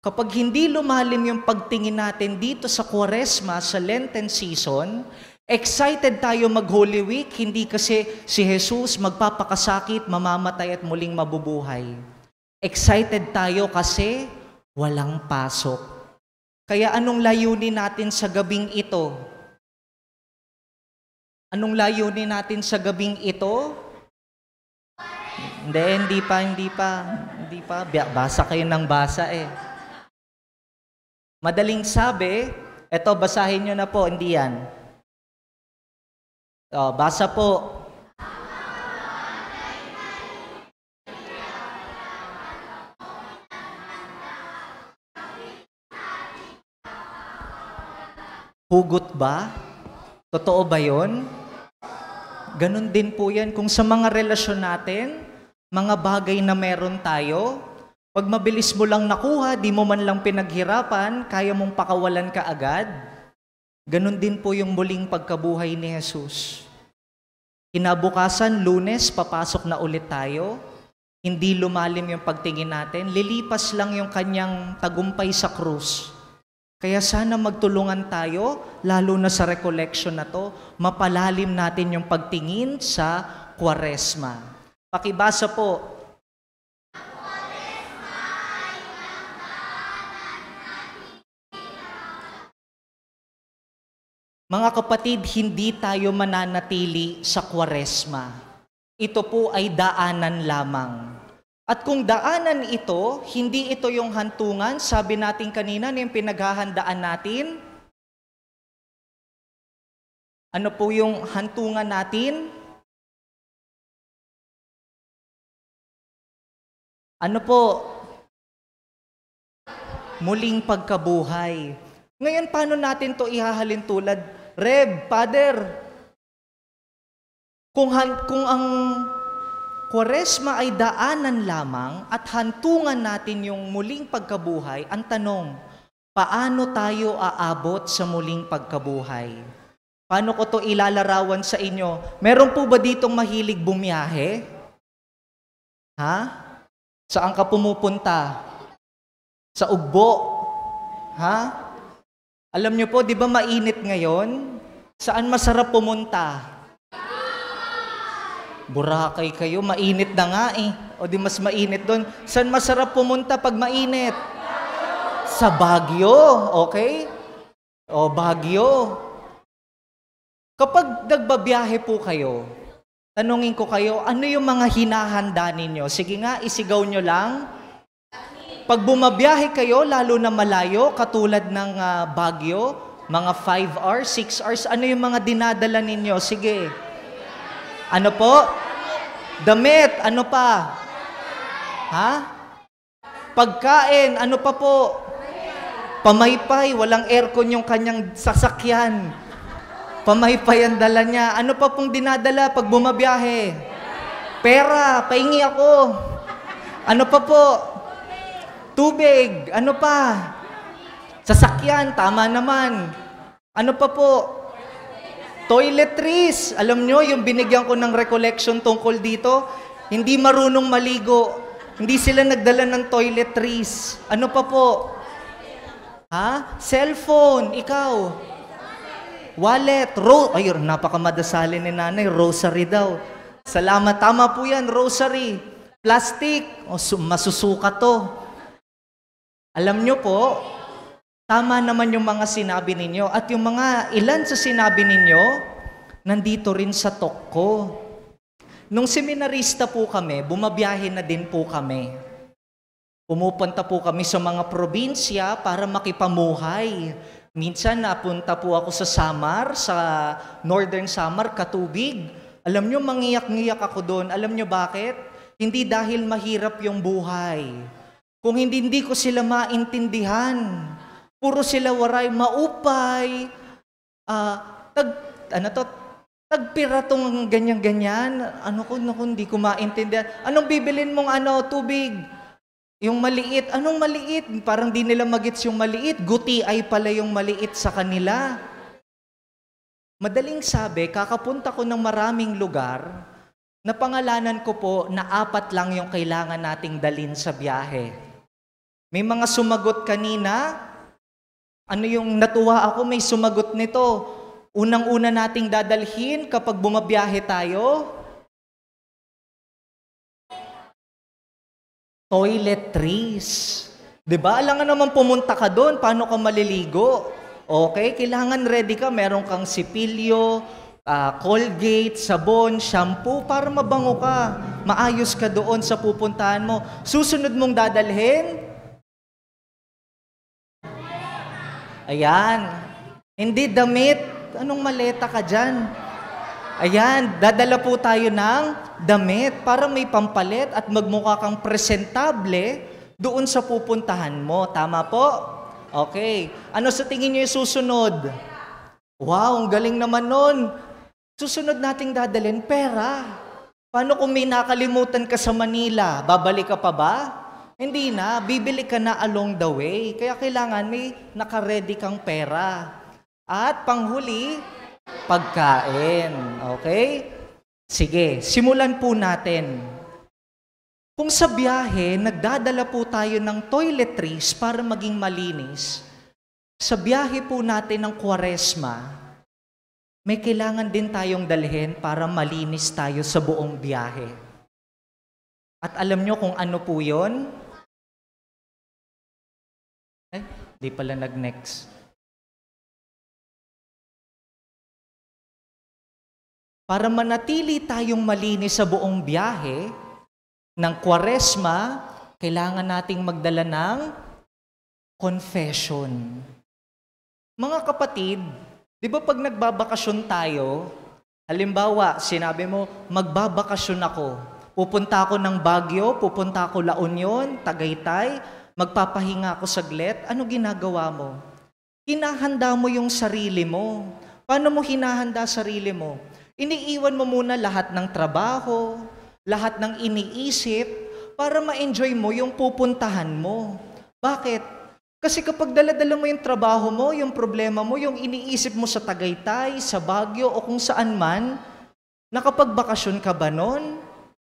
Speaker 4: Kapag hindi lumalim yung pagtingin natin dito sa Kuwaresma, sa Lenten season, excited tayo mag Holy Week, hindi kasi si Jesus magpapakasakit, mamamatay at muling mabubuhay. Excited tayo kasi walang pasok. Kaya anong layunin natin sa gabing ito? Anong layunin natin sa gabing ito? Hindi, hindi pa, hindi pa, hindi pa. Basa kayo ng basa eh. Madaling sabi, eto basahin nyo na po, hindi yan. So, oh, basa po, Hugot ba? Totoo ba yon? Ganon din po yan. Kung sa mga relasyon natin, mga bagay na meron tayo, pag mabilis mo lang nakuha, di mo man lang pinaghirapan, kaya mong pakawalan ka agad, ganun din po yung muling pagkabuhay ni Jesus. Kinabukasan, lunes, papasok na ulit tayo, hindi lumalim yung pagtingin natin, lilipas lang yung kanyang tagumpay sa krus. Kaya sana magtulungan tayo, lalo na sa recollection na to, mapalalim natin yung pagtingin sa kwaresma. Pakibasa po. Mga kapatid, hindi tayo mananatili sa kwaresma. Ito po ay daanan lamang. At kung daanan ito, hindi ito yung hantungan, sabi natin kanina na yung pinaghahandaan natin. Ano po yung hantungan
Speaker 2: natin?
Speaker 4: Ano po? Muling pagkabuhay. Ngayon, paano natin to ihahalin tulad? Reb, Father, kung, han, kung ang Kwaresma ay daanan lamang at hantungan natin yung muling pagkabuhay. Ang tanong, paano tayo aabot sa muling pagkabuhay? Paano ko to ilalarawan sa inyo? Meron po ba ditong mahilig bumiyahe? Ha? Saan ka pumupunta? Sa ugbo? Ha? Alam nyo po, di ba mainit ngayon? Saan masarap pumunta? Boracay kayo, mainit na nga eh. O di mas mainit doon. San masarap pumunta pag mainit? Sa Baguio, okay? O Baguio. Kapag nagbabiyahe po kayo, tanungin ko kayo, ano yung mga hinahanda ninyo? Sige nga, isigaw nyo lang. Pag bumabiyahe kayo, lalo na malayo, katulad ng uh, Baguio, mga 5 hours, 6 hours, ano yung mga dinadala ninyo? Sige. Sige. Ano po? Damit. Ano pa? Ha? Pagkain. Ano pa po? Pamaypay. Walang aircon yung kanyang sasakyan. Pamaypay ang dala niya. Ano pa pong dinadala pag bumabiyahe? Pera. Paingi ako. Ano pa po? Tubig. Ano pa? Sasakyan. Tama naman. Ano pa po? Toiletries. Alam nyo, yung binigyan ko ng recollection tungkol dito, hindi marunong maligo. Hindi sila nagdala ng toiletries. Ano pa po? Ha? Cellphone. Ikaw. Wallet. Ro Ayun, napakamadasali ni nanay. Rosary daw. Salamat. Tama po yan. Rosary. Plastic. O, masusuka to. Alam nyo po, Tama naman yung mga sinabi ninyo. At yung mga ilan sa sinabi ninyo, nandito rin sa talk Nung seminarista po kami, bumabiyahe na din po kami. Pumupunta po kami sa mga probinsya para makipamuhay. Minsan napunta po ako sa Samar, sa Northern Samar, Katubig. Alam nyo, mangiyak-ngiyak ako doon. Alam nyo bakit? Hindi dahil mahirap yung buhay. Kung hindi, hindi ko sila maintindihan. Puro sila waray, maupay, uh, tag, ano to, tagpira tong ganyan-ganyan. Ano ko, ano ko, hindi ko maintindihan. Anong bibilin mong ano, tubig? Yung maliit, anong maliit? Parang di nila magits yung maliit. Guti ay pala yung maliit sa kanila. Madaling sabi, kakapunta ko ng maraming lugar na pangalanan ko po na apat lang yung kailangan nating dalin sa biyahe. May mga sumagot kanina, ano yung natuwa ako, may sumagot nito. Unang-una nating dadalhin kapag bumabiyahe tayo, toiletries. 'Di ba? Alam nga naman pumunta ka doon, paano ka maliligo? Okay, kailangan ready ka, meron kang sipilyo, uh, Colgate, sabon, shampoo para mabango ka, maayos ka doon sa pupuntahan mo. Susunod mong dadalhin Ayan. Hindi damit. Anong maleta ka dyan? Ayan, dadala po tayo ng damit para may pampalit at magmukha kang presentable doon sa pupuntahan mo. Tama po? Okay. Ano sa tingin niyo yung susunod? Wow, ang galing naman nun. Susunod nating dadalhin, pera. Paano kung may nakalimutan ka sa Manila? Babalik ka pa ba? Hindi na, bibili ka na along the way. Kaya kailangan may nakaredy kang pera. At panghuli, pagkain. Okay? Sige, simulan po natin. Kung sa biyahe, nagdadala po tayo ng toiletries para maging malinis, sa biyahe po natin ng kwaresma, may kailangan din tayong dalhin para malinis tayo sa buong biyahe. At alam nyo kung ano po yon? Ay, eh, di pala nag-next. Para manatili tayong malinis sa buong biyahe ng kwaresma, kailangan nating magdala ng confession. Mga kapatid, di ba pag nagbabakasyon tayo, halimbawa, sinabi mo, magbabakasyon ako. Pupunta ako ng Baguio, pupunta ako La Union, Tagaytay, Magpapahinga ako saglit. Ano ginagawa mo? Hinahanda mo yung sarili mo. Paano mo hinahanda sarili mo? Iniiwan mo muna lahat ng trabaho, lahat ng iniisip, para ma-enjoy mo yung pupuntahan mo. Bakit? Kasi kapag daladala mo yung trabaho mo, yung problema mo, yung iniisip mo sa Tagaytay, sa Bagyo, o kung saan man, nakapagbakasyon ka ba noon?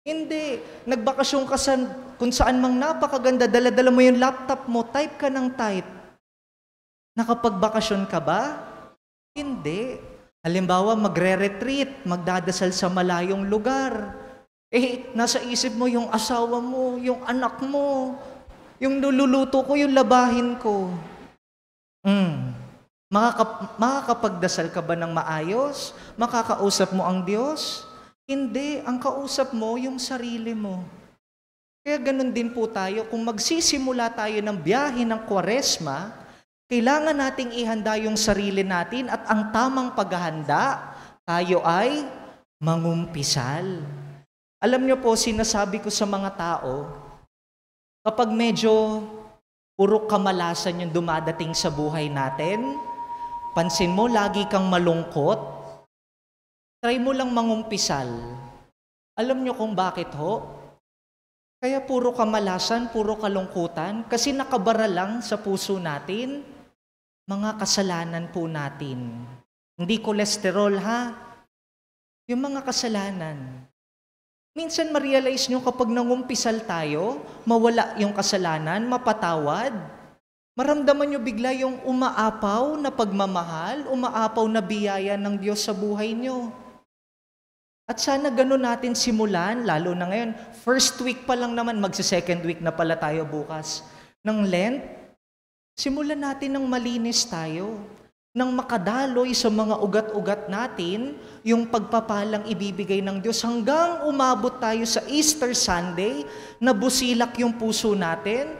Speaker 4: Hindi. Nagbakasyon ka sa kung saan mang napakaganda, daladala mo yung laptop mo, type ka ng type. Nakapagbakasyon ka ba? Hindi. Halimbawa, magre-retreat, magdadasal sa malayong lugar. Eh, nasa isip mo yung asawa mo, yung anak mo, yung nululuto ko, yung labahin ko. Mm. Makakap- makakapagdasal ka ba ng maayos? Makakausap mo ang Diyos? Hindi, ang kausap mo, yung sarili mo. Kaya ganun din po tayo, kung magsisimula tayo ng biyahe ng kwaresma, kailangan nating ihanda yung sarili natin at ang tamang paghahanda, tayo ay mangumpisal. Alam niyo po, sinasabi ko sa mga tao, kapag medyo puro kamalasan yung dumadating sa buhay natin, pansin mo, lagi kang malungkot, Try mo lang mangumpisal. Alam nyo kung bakit ho? Kaya puro kamalasan, puro kalungkutan, kasi nakabara lang sa puso natin mga kasalanan po natin. Hindi kolesterol ha, yung mga kasalanan. Minsan ma-realize nyo kapag nangumpisal tayo, mawala yung kasalanan, mapatawad, maramdaman nyo bigla yung umaapaw na pagmamahal, umaapaw na biyaya ng Diyos sa buhay nyo. At sana ganun natin simulan, lalo na ngayon. First week pa lang naman, magsa-second week na pala tayo bukas ng Lent. Simulan natin ng malinis tayo. Nang makadaloy sa mga ugat-ugat natin, yung pagpapalang ibibigay ng Diyos hanggang umabot tayo sa Easter Sunday, na busilak yung puso natin,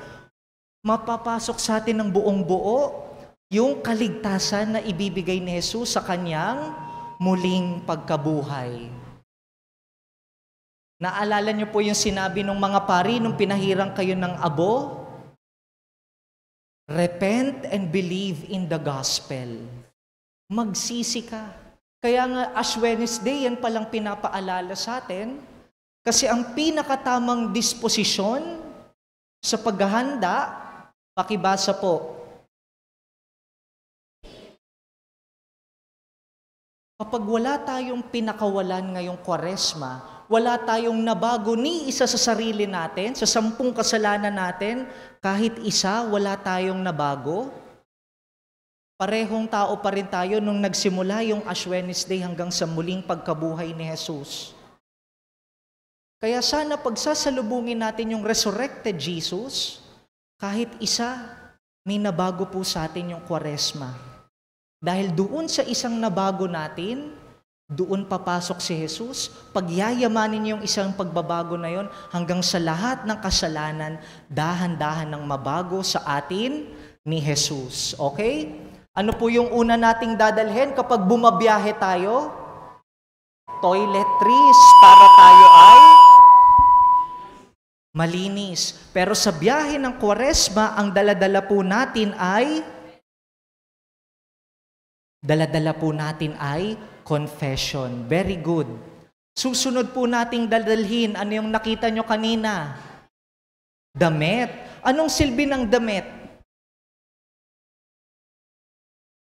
Speaker 4: mapapasok sa atin ng buong buo yung kaligtasan na ibibigay ni Jesus sa kanyang muling pagkabuhay. Naalala niyo po yung sinabi ng mga pari nung pinahirang kayo ng abo? Repent and believe in the gospel. Magsisi ka. Kaya nga Ash Wednesday, yan palang pinapaalala sa atin. Kasi ang pinakatamang disposisyon sa paghahanda, pakibasa po, Kapag wala tayong pinakawalan ngayong kwaresma, wala tayong nabago ni isa sa sarili natin, sa sampung kasalanan natin, kahit isa, wala tayong nabago. Parehong tao pa rin tayo nung nagsimula yung Ash Wednesday hanggang sa muling pagkabuhay ni Jesus. Kaya sana pagsasalubungin natin yung resurrected Jesus, kahit isa, may nabago po sa atin yung kwaresma. Dahil doon sa isang nabago natin, doon papasok si Jesus, pagyayamanin yung isang pagbabago na yon hanggang sa lahat ng kasalanan, dahan-dahan ng mabago sa atin ni Jesus. Okay? Ano po yung una nating dadalhin kapag bumabiyahe tayo? Toiletries para tayo ay malinis. Pero sa biyahe ng Kwaresma, ang daladala po natin ay daladala po natin ay confession. Very good. Susunod po nating dadalhin ano yung nakita nyo kanina. Damit. Anong silbi ng damit?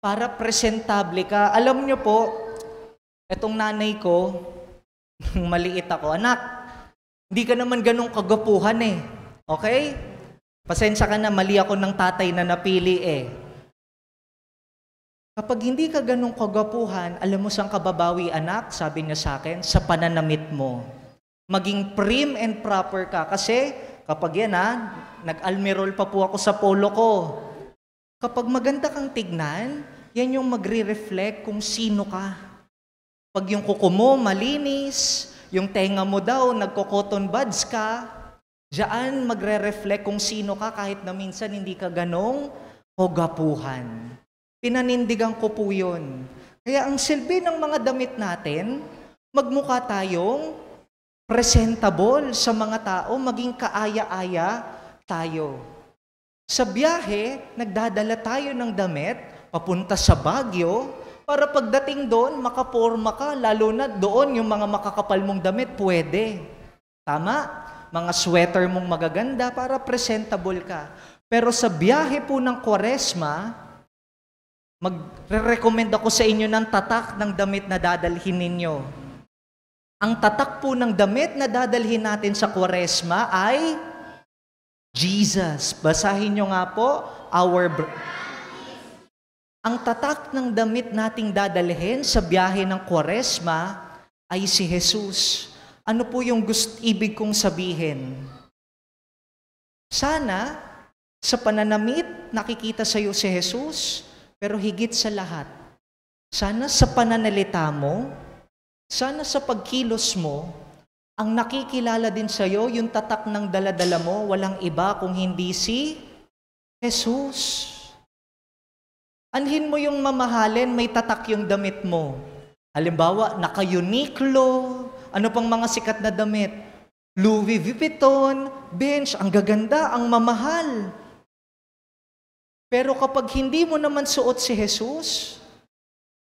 Speaker 4: Para presentable ka. Alam nyo po, itong nanay ko, maliit ako, anak, hindi ka naman ganong kagapuhan eh. Okay? Pasensya ka na, mali ako ng tatay na napili eh. Kapag hindi ka ganong kagapuhan, alam mo saan kababawi anak, sabi niya sa akin, sa pananamit mo. Maging prim and proper ka kasi kapag yan ha, nag-almirol pa po ako sa polo ko. Kapag maganda kang tignan, yan yung magre-reflect kung sino ka. Pag yung kuko mo malinis, yung tenga mo daw nagko-cotton buds ka, diyan magre-reflect kung sino ka kahit na minsan hindi ka ganong kagapuhan. Pinanindigan ko po yun. Kaya ang silbi ng mga damit natin, magmukha tayong presentable sa mga tao, maging kaaya-aya tayo. Sa biyahe, nagdadala tayo ng damit papunta sa Baguio para pagdating doon, makaporma ka, lalo na doon yung mga makakapal mong damit, pwede. Tama? Mga sweater mong magaganda para presentable ka. Pero sa biyahe po ng kwaresma, Magre-recommend ako sa inyo ng tatak ng damit na dadalhin ninyo. Ang tatak po ng damit na dadalhin natin sa Kwaresma ay Jesus. Basahin nyo nga po, our br- Ang tatak ng damit nating dadalhin sa biyahe ng Kwaresma ay si Jesus. Ano po yung gusto, ibig kong sabihin? Sana, sa pananamit, nakikita sa iyo si Jesus. Pero higit sa lahat, sana sa pananalita mo, sana sa pagkilos mo, ang nakikilala din sa iyo, yung tatak ng daladala mo, walang iba kung hindi si Jesus. Anhin mo yung mamahalin, may tatak yung damit mo. Halimbawa, naka-Uniqlo, ano pang mga sikat na damit? Louis Vuitton, bench, ang gaganda, ang mamahal. Pero kapag hindi mo naman suot si Jesus,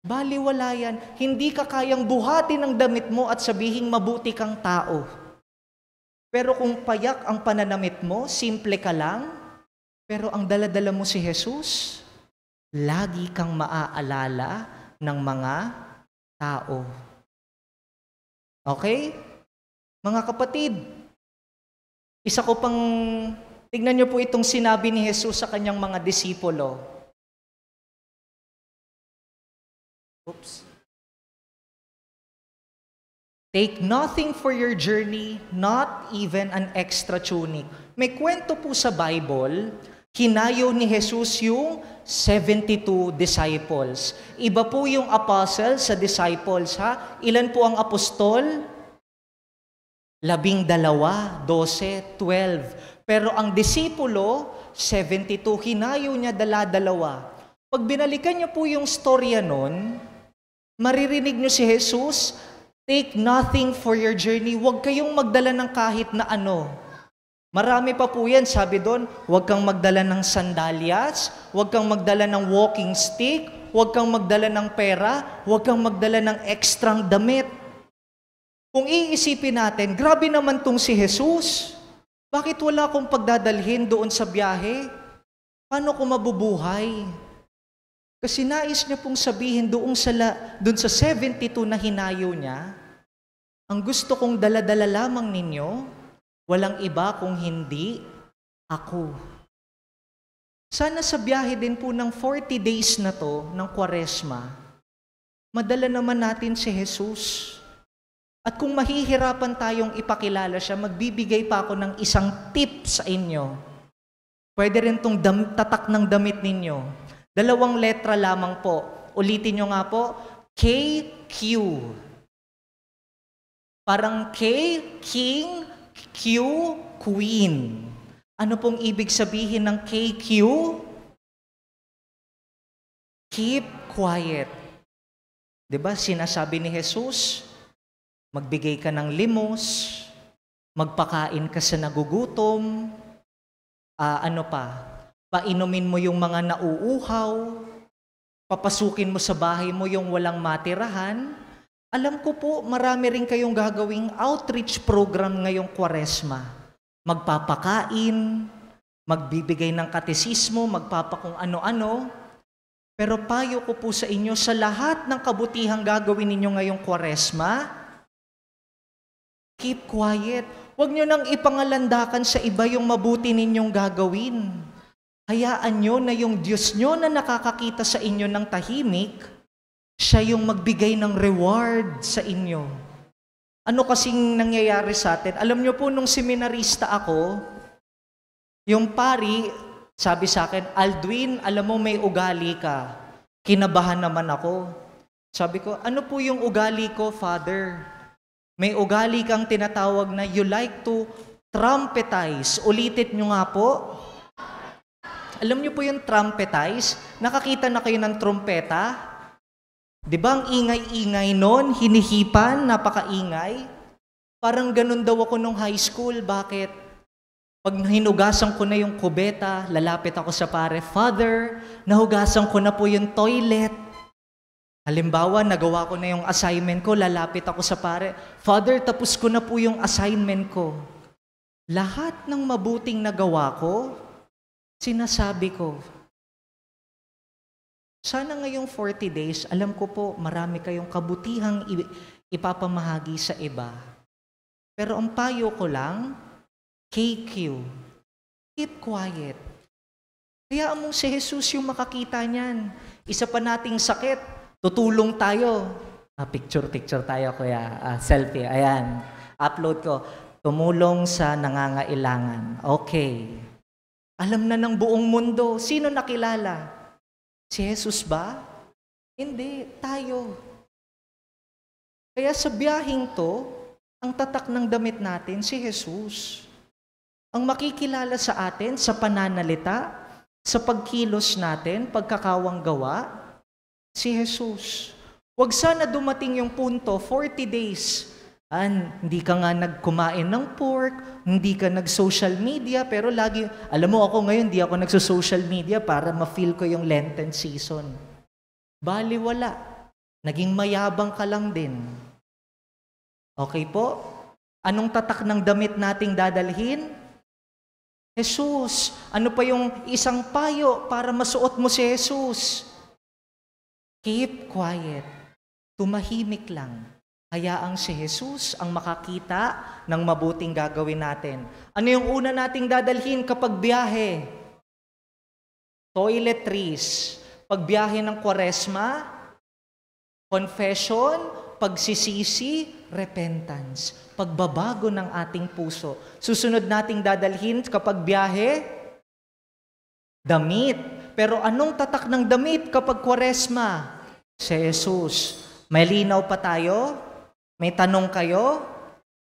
Speaker 4: baliwala yan. Hindi ka kayang buhatin ang damit mo at sabihing mabuti kang tao. Pero kung payak ang pananamit mo, simple ka lang, pero ang daladala mo si Jesus, lagi kang maaalala ng mga tao. Okay? Mga kapatid, isa ko pang Tignan niyo po itong sinabi ni Jesus sa kanyang mga disipulo. Oops. Take nothing for your journey, not even an extra tunic. May kwento po sa Bible, hinayo ni Jesus yung 72 disciples. Iba po yung apostle sa disciples ha. Ilan po ang apostol? Labing dalawa, dose, twelve. Pero ang disipulo, 72, hinayo niya dala-dalawa. Pag binalikan niyo po yung storya nun, maririnig niyo si Jesus, take nothing for your journey. Huwag kayong magdala ng kahit na ano. Marami pa po yan, sabi doon, huwag kang magdala ng sandalias, huwag kang magdala ng walking stick, huwag kang magdala ng pera, huwag kang magdala ng ekstrang damit. Kung iisipin natin, grabe naman tong si Jesus. Bakit wala akong pagdadalhin doon sa biyahe? Paano ko mabubuhay? Kasi nais niya pong sabihin doon sa, la, doon sa 72 na hinayo niya, ang gusto kong daladala lamang ninyo, walang iba kung hindi ako. Sana sa biyahe din po ng 40 days na to, ng kwaresma, madala naman natin si Jesus. Jesus at kung mahihirapan tayong ipakilala siya, magbibigay pa ako ng isang tip sa inyo. Pwede rin itong dam, tatak ng damit ninyo. Dalawang letra lamang po. Ulitin nyo nga po, KQ. Parang K, King, Q, Queen. Ano pong ibig sabihin ng KQ? Keep quiet. 'Di ba sinasabi ni Jesus, magbigay ka ng limos, magpakain ka sa nagugutom, uh, ano pa, painumin mo yung mga nauuhaw, papasukin mo sa bahay mo yung walang matirahan. Alam ko po, marami rin kayong gagawing outreach program ngayong kwaresma. Magpapakain, magbibigay ng katesismo, magpapakong ano-ano. Pero payo ko po sa inyo, sa lahat ng kabutihang gagawin ninyo ngayong kwaresma, Keep quiet. Huwag nyo nang ipangalandakan sa iba yung mabuti ninyong gagawin. Hayaan nyo na yung Diyos nyo na nakakakita sa inyo ng tahimik, siya yung magbigay ng reward sa inyo. Ano kasing nangyayari sa atin? Alam nyo po, nung seminarista ako, yung pari, sabi sa akin, Aldwin, alam mo may ugali ka. Kinabahan naman ako. Sabi ko, ano po yung ugali ko, Father? May ugali kang tinatawag na you like to trumpetize. Ulitit nyo nga po. Alam nyo po yung trumpetize? Nakakita na kayo ng trumpeta? Di ba ang ingay-ingay noon? Hinihipan, napakaingay? Parang ganun daw ako nung high school. Bakit? Pag hinugasan ko na yung kubeta, lalapit ako sa pare, Father, nahugasan ko na po yung toilet. Halimbawa, nagawa ko na yung assignment ko, lalapit ako sa pare, Father, tapos ko na po yung assignment ko. Lahat ng mabuting nagawa ko, sinasabi ko. Sana ngayong 40 days, alam ko po, marami kayong kabutihang ipapamahagi sa iba. Pero ang payo ko lang, KQ, keep quiet. Kaya mong si Jesus yung makakita niyan. Isa pa nating sakit, tutulong tayo. Uh, picture, picture tayo, kuya. Uh, selfie, ayan. Upload ko. Tumulong sa nangangailangan. Okay. Alam na ng buong mundo. Sino nakilala? Si Jesus ba? Hindi, tayo. Kaya sa biyahing to, ang tatak ng damit natin si Jesus. Ang makikilala sa atin sa pananalita, sa pagkilos natin, pagkakawang gawa, si Jesus. Huwag sana dumating yung punto, 40 days, An, hindi ka nga nagkumain ng pork, hindi ka nag-social media, pero lagi, alam mo ako ngayon, hindi ako nagso-social media para ma-feel ko yung Lenten season. Bali, wala. Naging mayabang ka lang din. Okay po? Anong tatak ng damit nating dadalhin? Jesus, ano pa yung isang payo para masuot mo si Jesus? Keep quiet. Tumahimik lang. Hayaang si Jesus ang makakita ng mabuting gagawin natin. Ano yung una nating dadalhin kapag biyahe? Toiletries. Pagbiyahe ng kwaresma, confession, pagsisisi, repentance. Pagbabago ng ating puso. Susunod nating dadalhin kapag biyahe? Damit. Pero anong tatak ng damit kapag kwaresma? Si Jesus. Malinaw pa tayo? May tanong kayo?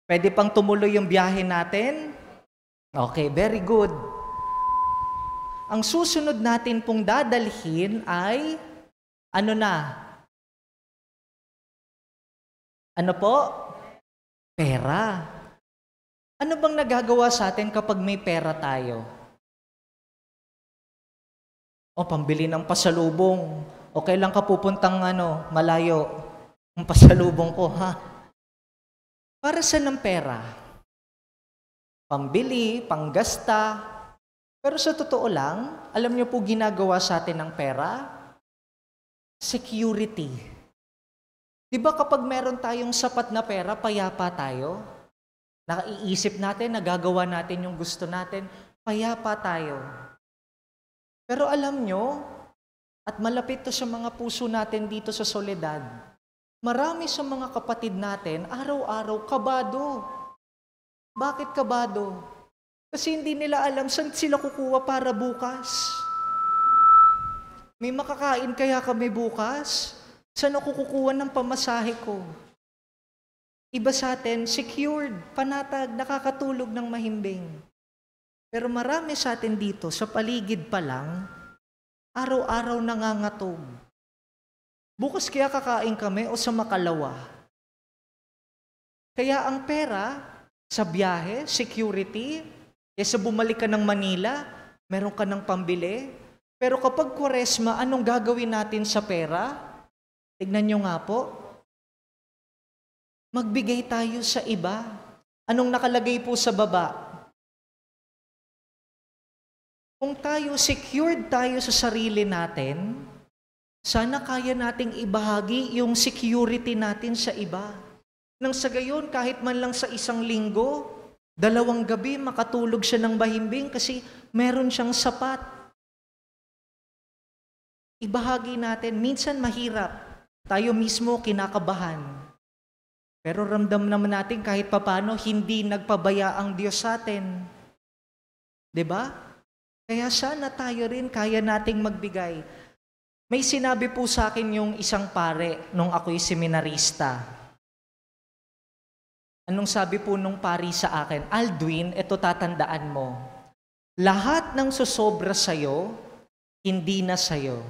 Speaker 4: Pwede pang tumuloy yung biyahe natin? Okay, very good. Ang susunod natin pong dadalhin ay ano na? Ano po?
Speaker 2: Pera. Ano bang nagagawa sa atin kapag may pera tayo? O, pambili ng pasalubong. O
Speaker 4: kailan ka pupuntang ano, malayo? Ang pasalubong ko, ha? Para sa ng pera? Pambili, panggasta. Pero sa totoo lang, alam niyo po ginagawa sa atin ng pera? Security. Di ba kapag meron tayong sapat na pera, payapa tayo? Nakaiisip natin, nagagawa natin yung gusto natin, payapa tayo. Pero alam nyo, at malapit to sa mga puso natin dito sa soledad. Marami sa mga kapatid natin, araw-araw, kabado. Bakit kabado? Kasi hindi nila alam saan sila kukuha para bukas. May makakain kaya kami bukas? Saan ako kukuha ng pamasahe ko? Iba sa atin, secured, panatag, nakakatulog ng mahimbing. Pero marami sa atin dito, sa paligid pa lang, Araw-araw nangangatog. Bukas kaya kakain kami o sa makalawa. Kaya ang pera, sa biyahe, security, eh, sa bumalik ka ng Manila, meron ka ng pambili. Pero kapag kwaresma, anong gagawin natin sa pera? Tignan nyo nga po. Magbigay tayo sa iba. Anong nakalagay po sa baba? Kung tayo, secured tayo sa sarili natin, sana kaya nating ibahagi yung security natin sa iba. Nang sa gayon, kahit man lang sa isang linggo, dalawang gabi, makatulog siya ng bahimbing kasi meron siyang sapat. Ibahagi natin, minsan mahirap. Tayo mismo kinakabahan. Pero ramdam naman natin kahit papano hindi nagpabaya ang Diyos sa atin. 'Di ba? Kaya sana tayo rin kaya nating magbigay. May sinabi po sa akin yung isang pare nung ako'y seminarista. Anong sabi po nung pari sa akin? Aldwin, ito tatandaan mo. Lahat ng susobra sa'yo, hindi na sa'yo.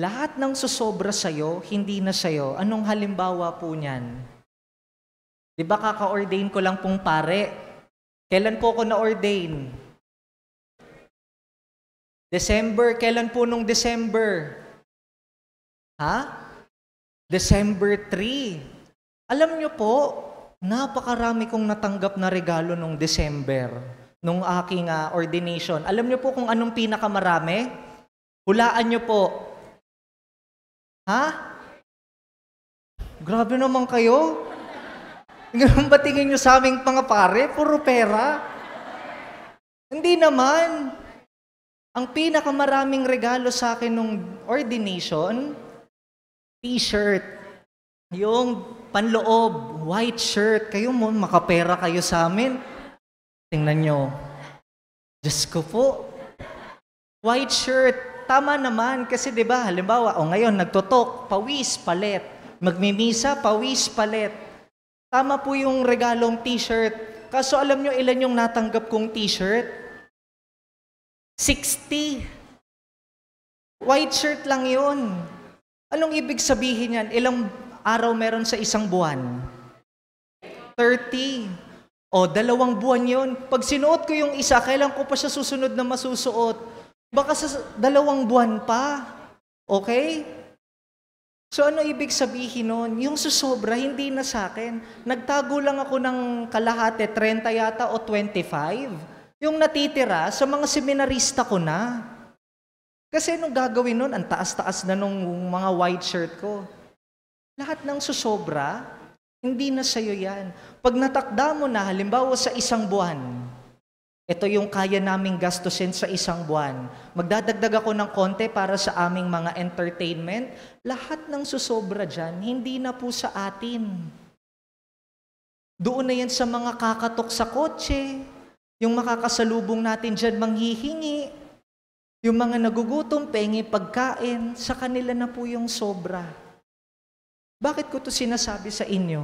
Speaker 4: Lahat ng susobra sa'yo, hindi na sa'yo. Anong halimbawa po niyan? Di ba kaka-ordain ko lang pong pare? Kailan po ako na-ordain? December, kailan po nung December? Ha? December 3. Alam nyo po, napakarami kong natanggap na regalo nung December, nung aking uh, ordination. Alam nyo po kung anong pinakamarami? Hulaan nyo po. Ha? Grabe naman kayo. Ganun ba tingin nyo sa aming mga pare? Puro pera. Hindi naman. Ang pinakamaraming regalo sa akin nung ordination, t-shirt. Yung panloob, white shirt. Kayo mo, makapera kayo sa amin. Tingnan nyo. Diyos ko po. White shirt. Tama naman kasi 'di ba halimbawa o oh, ngayon nagtotok, pawis, palet. Magmimisa, pawis, palet. Tama po yung regalong t-shirt. Kaso alam nyo ilan yung natanggap kong t-shirt? 60. White shirt lang yun. Anong ibig sabihin yan? Ilang araw meron sa isang buwan? 30. O, dalawang buwan yun. Pag sinuot ko yung isa, kailan ko pa siya susunod na masusuot? Baka sa dalawang buwan pa. Okay? So ano ibig sabihin nun? Yung susobra, hindi na sa akin. Nagtago lang ako ng kalahate, 30 yata o 25. Yung natitira sa mga seminarista ko na. Kasi nung gagawin nun, ang taas-taas na nung mga white shirt ko. Lahat ng susobra, hindi na sa'yo yan. Pag natakda mo na, halimbawa sa isang buwan, ito yung kaya naming gastusin sa isang buwan. Magdadagdag ako ng konti para sa aming mga entertainment. Lahat ng susobra dyan, hindi na po sa atin. Doon na yan sa mga kakatok sa kotse, yung makakasalubong natin dyan, manghihingi. Yung mga nagugutom, pengi pagkain, sa kanila na po yung sobra. Bakit ko to sinasabi sa inyo?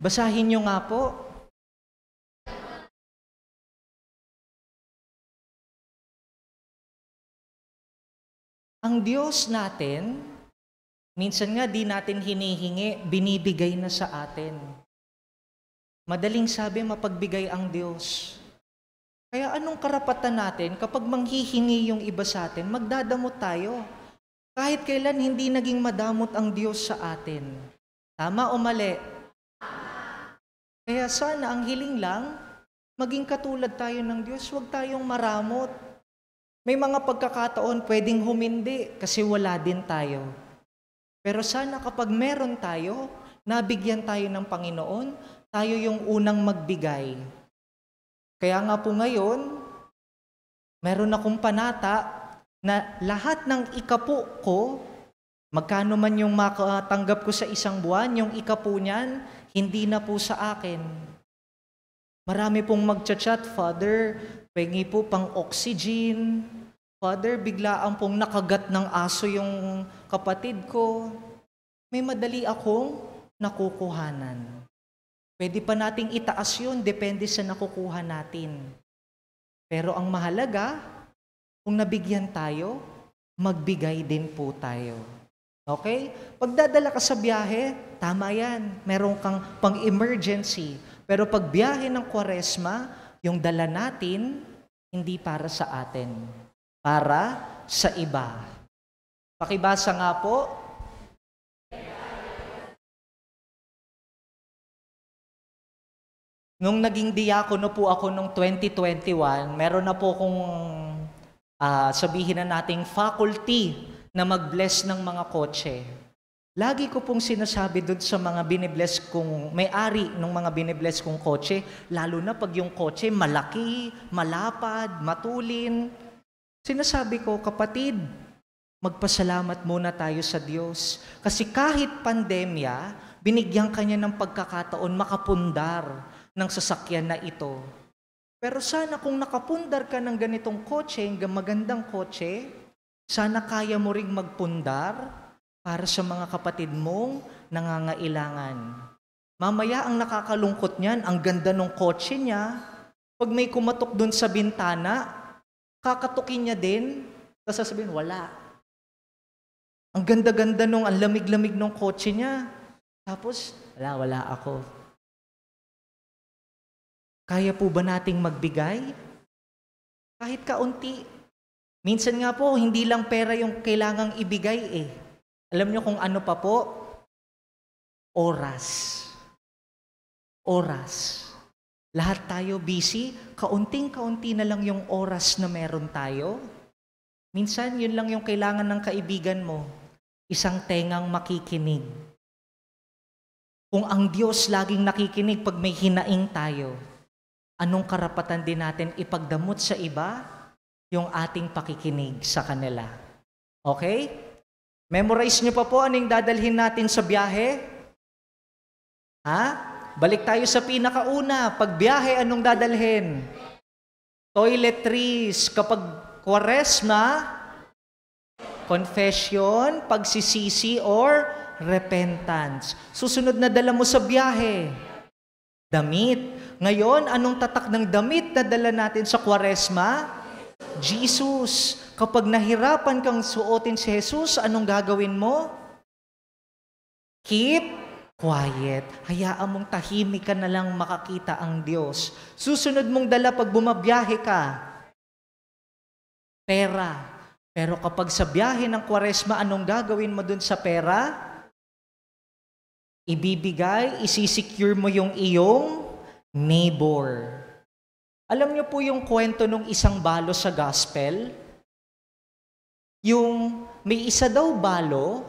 Speaker 2: Basahin nyo nga po.
Speaker 4: Ang Diyos natin, minsan nga di natin hinihingi, binibigay na sa atin. Madaling sabi, mapagbigay ang Diyos. Kaya anong karapatan natin kapag manghihingi yung iba sa atin, magdadamot tayo. Kahit kailan hindi naging madamot ang Diyos sa atin. Tama o mali? Kaya sana ang hiling lang, maging katulad tayo ng Diyos, huwag tayong maramot. May mga pagkakataon pwedeng humindi kasi wala din tayo. Pero sana kapag meron tayo, nabigyan tayo ng Panginoon, tayo yung unang magbigay. Kaya nga po ngayon, meron akong panata na lahat ng ikapo ko, magkano man yung makatanggap ko sa isang buwan, yung ikapo niyan, hindi na po sa akin. Marami pong magchat-chat, Father, pengi po pang oxygen. Father, biglaan pong nakagat ng aso yung kapatid ko. May madali akong nakukuhanan. Pwede pa nating itaas yun, depende sa nakukuha natin. Pero ang mahalaga, kung nabigyan tayo, magbigay din po tayo. Okay? Pagdadala ka sa biyahe, tama yan. Meron kang pang-emergency. Pero pag biyahe ng kwaresma, yung dala natin, hindi para sa atin. Para sa iba. Pakibasa nga po Nung naging diakono po ako nung 2021, meron na po kung uh, ah, sabihin na nating faculty na mag-bless ng mga kotse. Lagi ko pong sinasabi doon sa mga binibless kong, may-ari ng mga binibless kong kotse, lalo na pag yung kotse malaki, malapad, matulin. Sinasabi ko, kapatid, magpasalamat muna tayo sa Diyos. Kasi kahit pandemya, binigyan kanya ng pagkakataon makapundar ng sasakyan na ito. Pero sana kung nakapundar ka ng ganitong kotse, magandang kotse, sana kaya mo ring magpundar para sa mga kapatid mong nangangailangan. Mamaya ang nakakalungkot niyan, ang ganda ng kotse niya, pag may kumatok doon sa bintana, kakatukin niya din, tapos sasabihin, wala. Ang ganda-ganda nung, ang lamig-lamig nung kotse niya. Tapos,
Speaker 2: wala, wala ako. Kaya po ba nating magbigay?
Speaker 4: Kahit kaunti. Minsan nga po, hindi lang pera yung kailangang ibigay eh. Alam nyo kung ano pa po? Oras. Oras. Lahat tayo busy, kaunting-kaunti na lang yung oras na meron tayo. Minsan, yun lang yung kailangan ng kaibigan mo. Isang tengang makikinig. Kung ang Diyos laging nakikinig pag may hinaing tayo, anong karapatan din natin ipagdamot sa iba yung ating pakikinig sa kanila. Okay? Memorize nyo pa po anong dadalhin natin sa biyahe? Ha? Balik tayo sa pinakauna. Pagbiyahe, anong dadalhin? Toiletries. Kapag kwaresma, confession, pagsisisi, or repentance. Susunod na dala mo sa biyahe. Damit. Ngayon, anong tatak ng damit na dala natin sa kwaresma? Jesus. Kapag nahirapan kang suotin si Jesus, anong gagawin mo? Keep quiet. Hayaan mong tahimik ka na lang makakita ang Diyos. Susunod mong dala pag bumabiyahe ka. Pera. Pero kapag sa biyahe ng kwaresma, anong gagawin mo dun sa pera? Ibibigay, isisecure mo yung iyong neighbor. Alam niyo po yung kwento nung isang balo sa gospel? Yung may isa daw balo,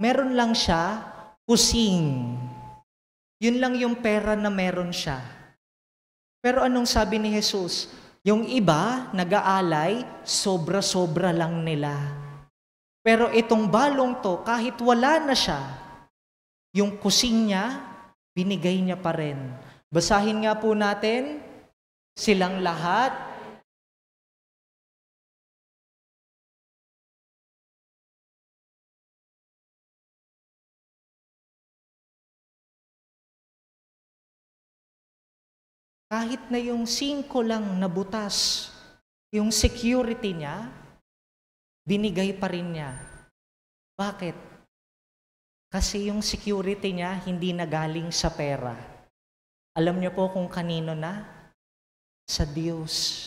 Speaker 4: meron lang siya kusing. Yun lang yung pera na meron siya. Pero anong sabi ni Jesus? Yung iba, nag-aalay, sobra-sobra lang nila. Pero itong balong to, kahit wala na siya, yung kusing niya, binigay niya pa rin Basahin nga po natin silang
Speaker 2: lahat. Kahit na yung singko lang na
Speaker 4: butas, yung security niya, binigay pa rin niya. Bakit? Kasi yung security niya hindi nagaling sa pera alam niyo po kung kanino na? Sa Diyos.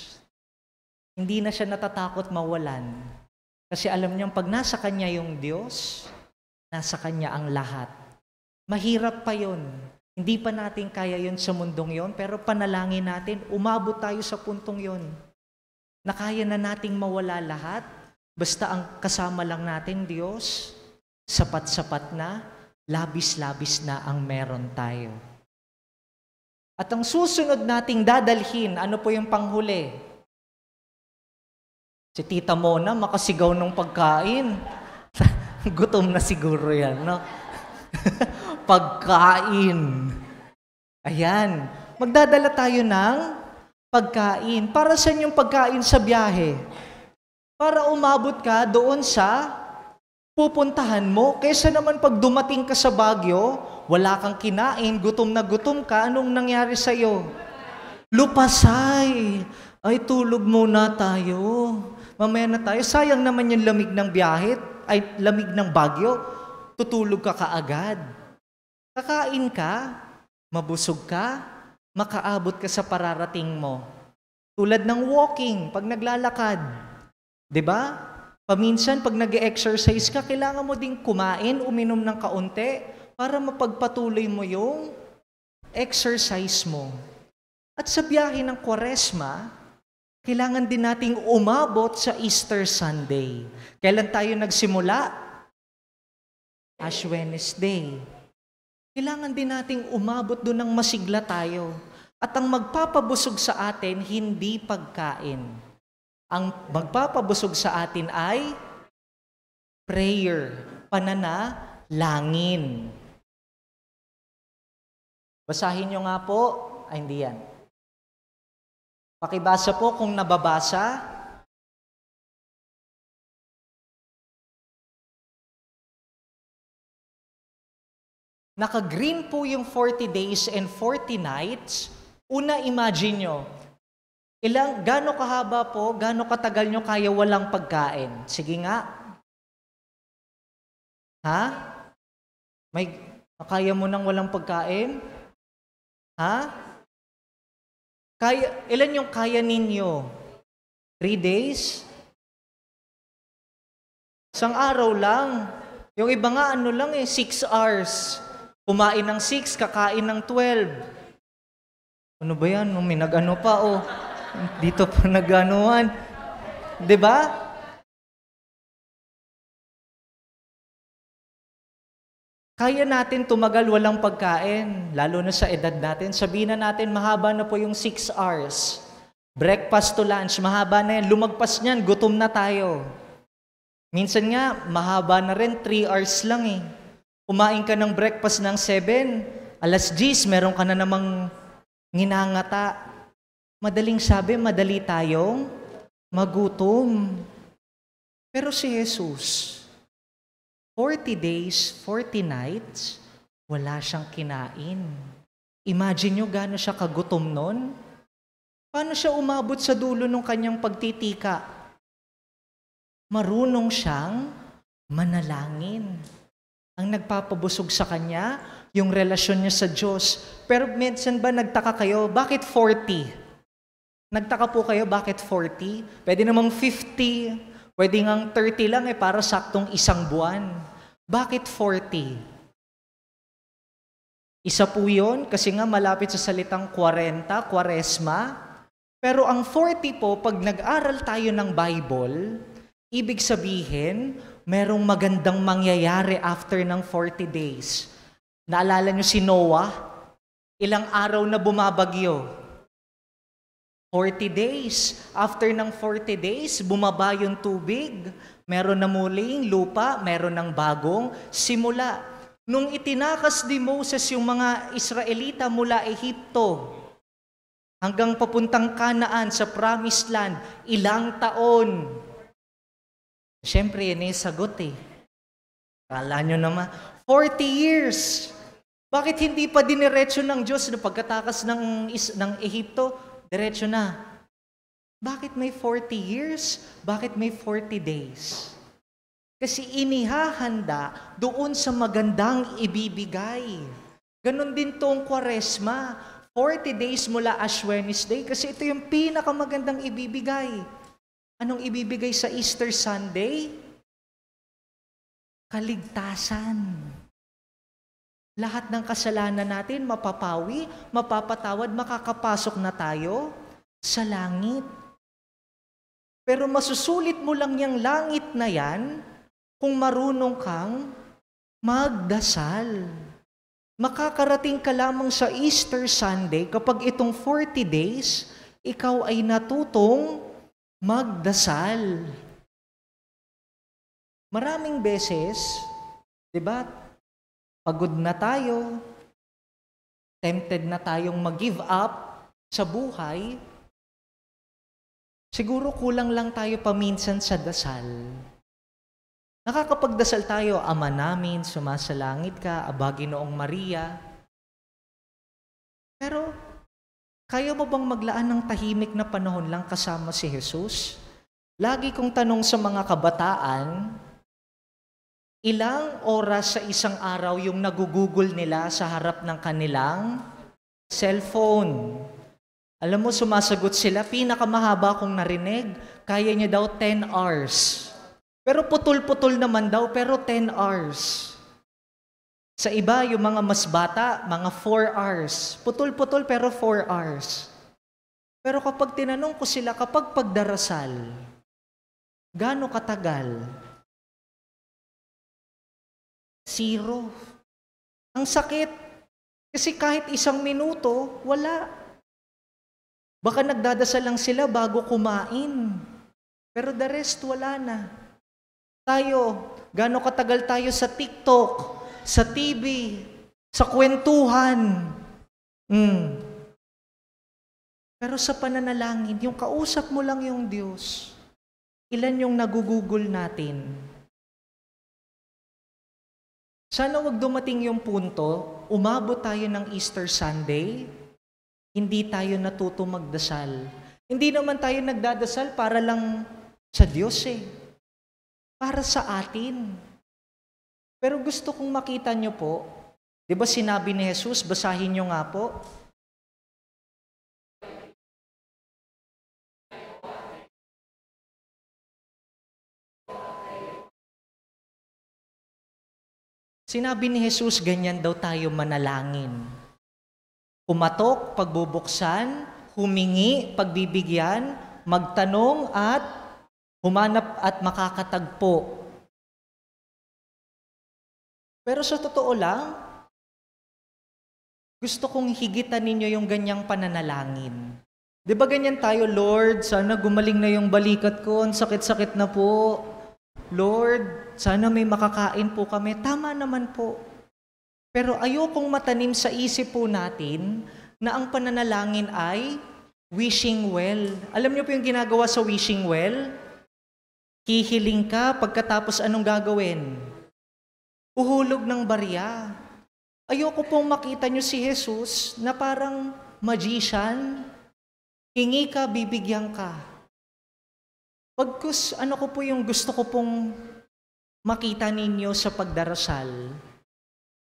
Speaker 4: Hindi na siya natatakot mawalan. Kasi alam niyo, pag nasa Kanya yung Diyos, nasa Kanya ang lahat. Mahirap pa yon. Hindi pa natin kaya yon sa mundong yon, pero panalangin natin, umabot tayo sa puntong yon. Na kaya na nating mawala lahat, basta ang kasama lang natin Diyos, sapat-sapat na, labis-labis na ang meron tayo. At ang susunod nating dadalhin, ano po yung panghuli? Si Tita Mona, makasigaw ng pagkain. Gutom na siguro yan, no? pagkain. Ayan. Magdadala tayo ng pagkain. Para sa yung pagkain sa biyahe? Para umabot ka doon sa pupuntahan mo. Kesa naman pag dumating ka sa Bagyo, wala kang kinain, gutom na gutom ka, anong nangyari sa iyo? Lupasay! Ay, tulog muna tayo. Mamaya na tayo. Sayang naman yung lamig ng biyahe, ay lamig ng bagyo. Tutulog ka kaagad. Kakain ka, mabusog ka, makaabot ka sa pararating mo. Tulad ng walking, pag naglalakad. ba? Diba? Paminsan, pag nag exercise ka, kailangan mo ding kumain, uminom ng kaunti, para mapagpatuloy mo yung exercise mo. At sa biyahe ng Kwaresma, kailangan din nating umabot sa Easter Sunday. Kailan tayo nagsimula? Ash Wednesday. Kailangan din nating umabot doon ng masigla tayo. At ang magpapabusog sa atin, hindi pagkain. Ang magpapabusog sa atin ay prayer, pananalangin.
Speaker 2: Basahin nyo nga po. Ay, hindi yan. Pakibasa po kung nababasa. Naka-green po yung
Speaker 4: 40 days and 40 nights. Una, imagine nyo, ilang, gano kahaba po, gano katagal nyo kaya walang pagkain? Sige nga. Ha? May, kaya mo nang walang
Speaker 2: pagkain? Ha? Kaya, ilan yung kaya
Speaker 4: ninyo? Three days? Isang araw lang. Yung iba nga, ano lang eh, six hours. Kumain ng six, kakain ng twelve. Ano ba yan? May nag-ano pa, oh. Dito pa nag-anuan. ba? Diba? Kaya natin tumagal walang pagkain, lalo na sa edad natin. Sabihin na natin, mahaba na po yung 6 hours. Breakfast to lunch, mahaba na yan. Lumagpas niyan, gutom na tayo. Minsan nga, mahaba na rin, 3 hours lang eh. Kumain ka ng breakfast ng 7, alas 10, meron ka na namang nginangata. Madaling sabi, madali tayong magutom. Pero si Jesus, 40 days, 40 nights, wala siyang kinain. Imagine nyo gano'n siya kagutom noon. Paano siya umabot sa dulo ng kanyang pagtitika? Marunong siyang manalangin. Ang nagpapabusog sa kanya, yung relasyon niya sa Diyos. Pero minsan ba nagtaka kayo, bakit 40? Nagtaka po kayo, bakit 40? Pwede namang 50, pwede ngang 30 lang eh, para saktong isang buwan. Bakit 40? Isa po yun kasi nga malapit sa salitang 40, kwaresma. Pero ang 40 po, pag nag-aral tayo ng Bible, ibig sabihin, merong magandang mangyayari after ng 40 days. Naalala nyo si Noah? Ilang araw na bumabagyo. 40 days. After ng 40 days, bumaba yung tubig. Meron na muling lupa, meron ng bagong simula. Nung itinakas ni Moses yung mga Israelita mula Ehipto, hanggang papuntang Kanaan sa Promised Land, ilang taon. Siyempre, yan yung sagot eh. Kala nyo naman, 40 years. Bakit hindi pa diniretso ng Diyos na pagkatakas ng, ng Ehipto? Diretso na. Bakit may 40 years? Bakit may 40 days? Kasi inihahanda doon sa magandang ibibigay. Ganon din tong kwaresma. 40 days mula Ash Wednesday kasi ito yung pinakamagandang ibibigay. Anong ibibigay sa Easter Sunday? Kaligtasan. Lahat ng kasalanan natin, mapapawi, mapapatawad, makakapasok na tayo sa langit. Pero masusulit mo lang yung langit na yan kung marunong kang magdasal. Makakarating ka lamang sa Easter Sunday kapag itong 40 days, ikaw ay natutong magdasal. Maraming beses, 'di ba? pagod na tayo, tempted na tayong mag-give up sa buhay, siguro kulang lang tayo paminsan sa dasal. Nakakapagdasal tayo, Ama namin, sumasalangit ka, Abaginoong Maria. Pero, kaya mo bang maglaan ng tahimik na panahon lang kasama si Jesus? Lagi kong tanong sa mga kabataan, ilang oras sa isang araw yung nagugugol nila sa harap ng kanilang cellphone. Alam mo, sumasagot sila, pinakamahaba kong narinig, kaya niya daw 10 hours. Pero putol-putol naman daw, pero 10 hours. Sa iba, yung mga mas bata, mga 4 hours. Putol-putol pero 4 hours. Pero kapag tinanong ko sila, kapag pagdarasal, gaano katagal?
Speaker 2: Zero. Ang sakit.
Speaker 4: Kasi kahit isang minuto, wala. Baka nagdadasal lang sila bago kumain. Pero the rest, wala na. Tayo, gano'ng katagal tayo sa TikTok, sa TV, sa kwentuhan. Mm. Pero sa pananalangin, yung kausap mo lang yung Diyos, ilan yung nagugugol natin? Sana wag dumating yung punto, umabot tayo ng Easter Sunday, hindi tayo natuto magdasal. Hindi naman tayo nagdadasal para lang sa Diyos eh. Para sa atin. Pero gusto kong makita nyo po, di ba sinabi ni Jesus,
Speaker 2: basahin nyo nga po,
Speaker 4: Sinabi ni Jesus, ganyan daw tayo manalangin. Kumatok, pagbubuksan, humingi, pagbibigyan, magtanong at humanap at makakatagpo.
Speaker 2: Pero sa totoo lang,
Speaker 4: gusto kong higitan ninyo yung ganyang pananalangin. Di ba ganyan tayo, Lord, sana gumaling na yung balikat ko, ang sakit-sakit na po. Lord, sana may makakain po kami. Tama naman po. Pero ayokong matanim sa isip po natin na ang pananalangin ay wishing well. Alam niyo po yung ginagawa sa wishing well? Hihiling ka pagkatapos anong gagawin? Uhulog ng barya. Ayoko pong makita niyo si Jesus na parang magician. Hingi ka, bibigyan ka. Pagkus, ano ko po yung gusto ko pong makita ninyo sa pagdarasal,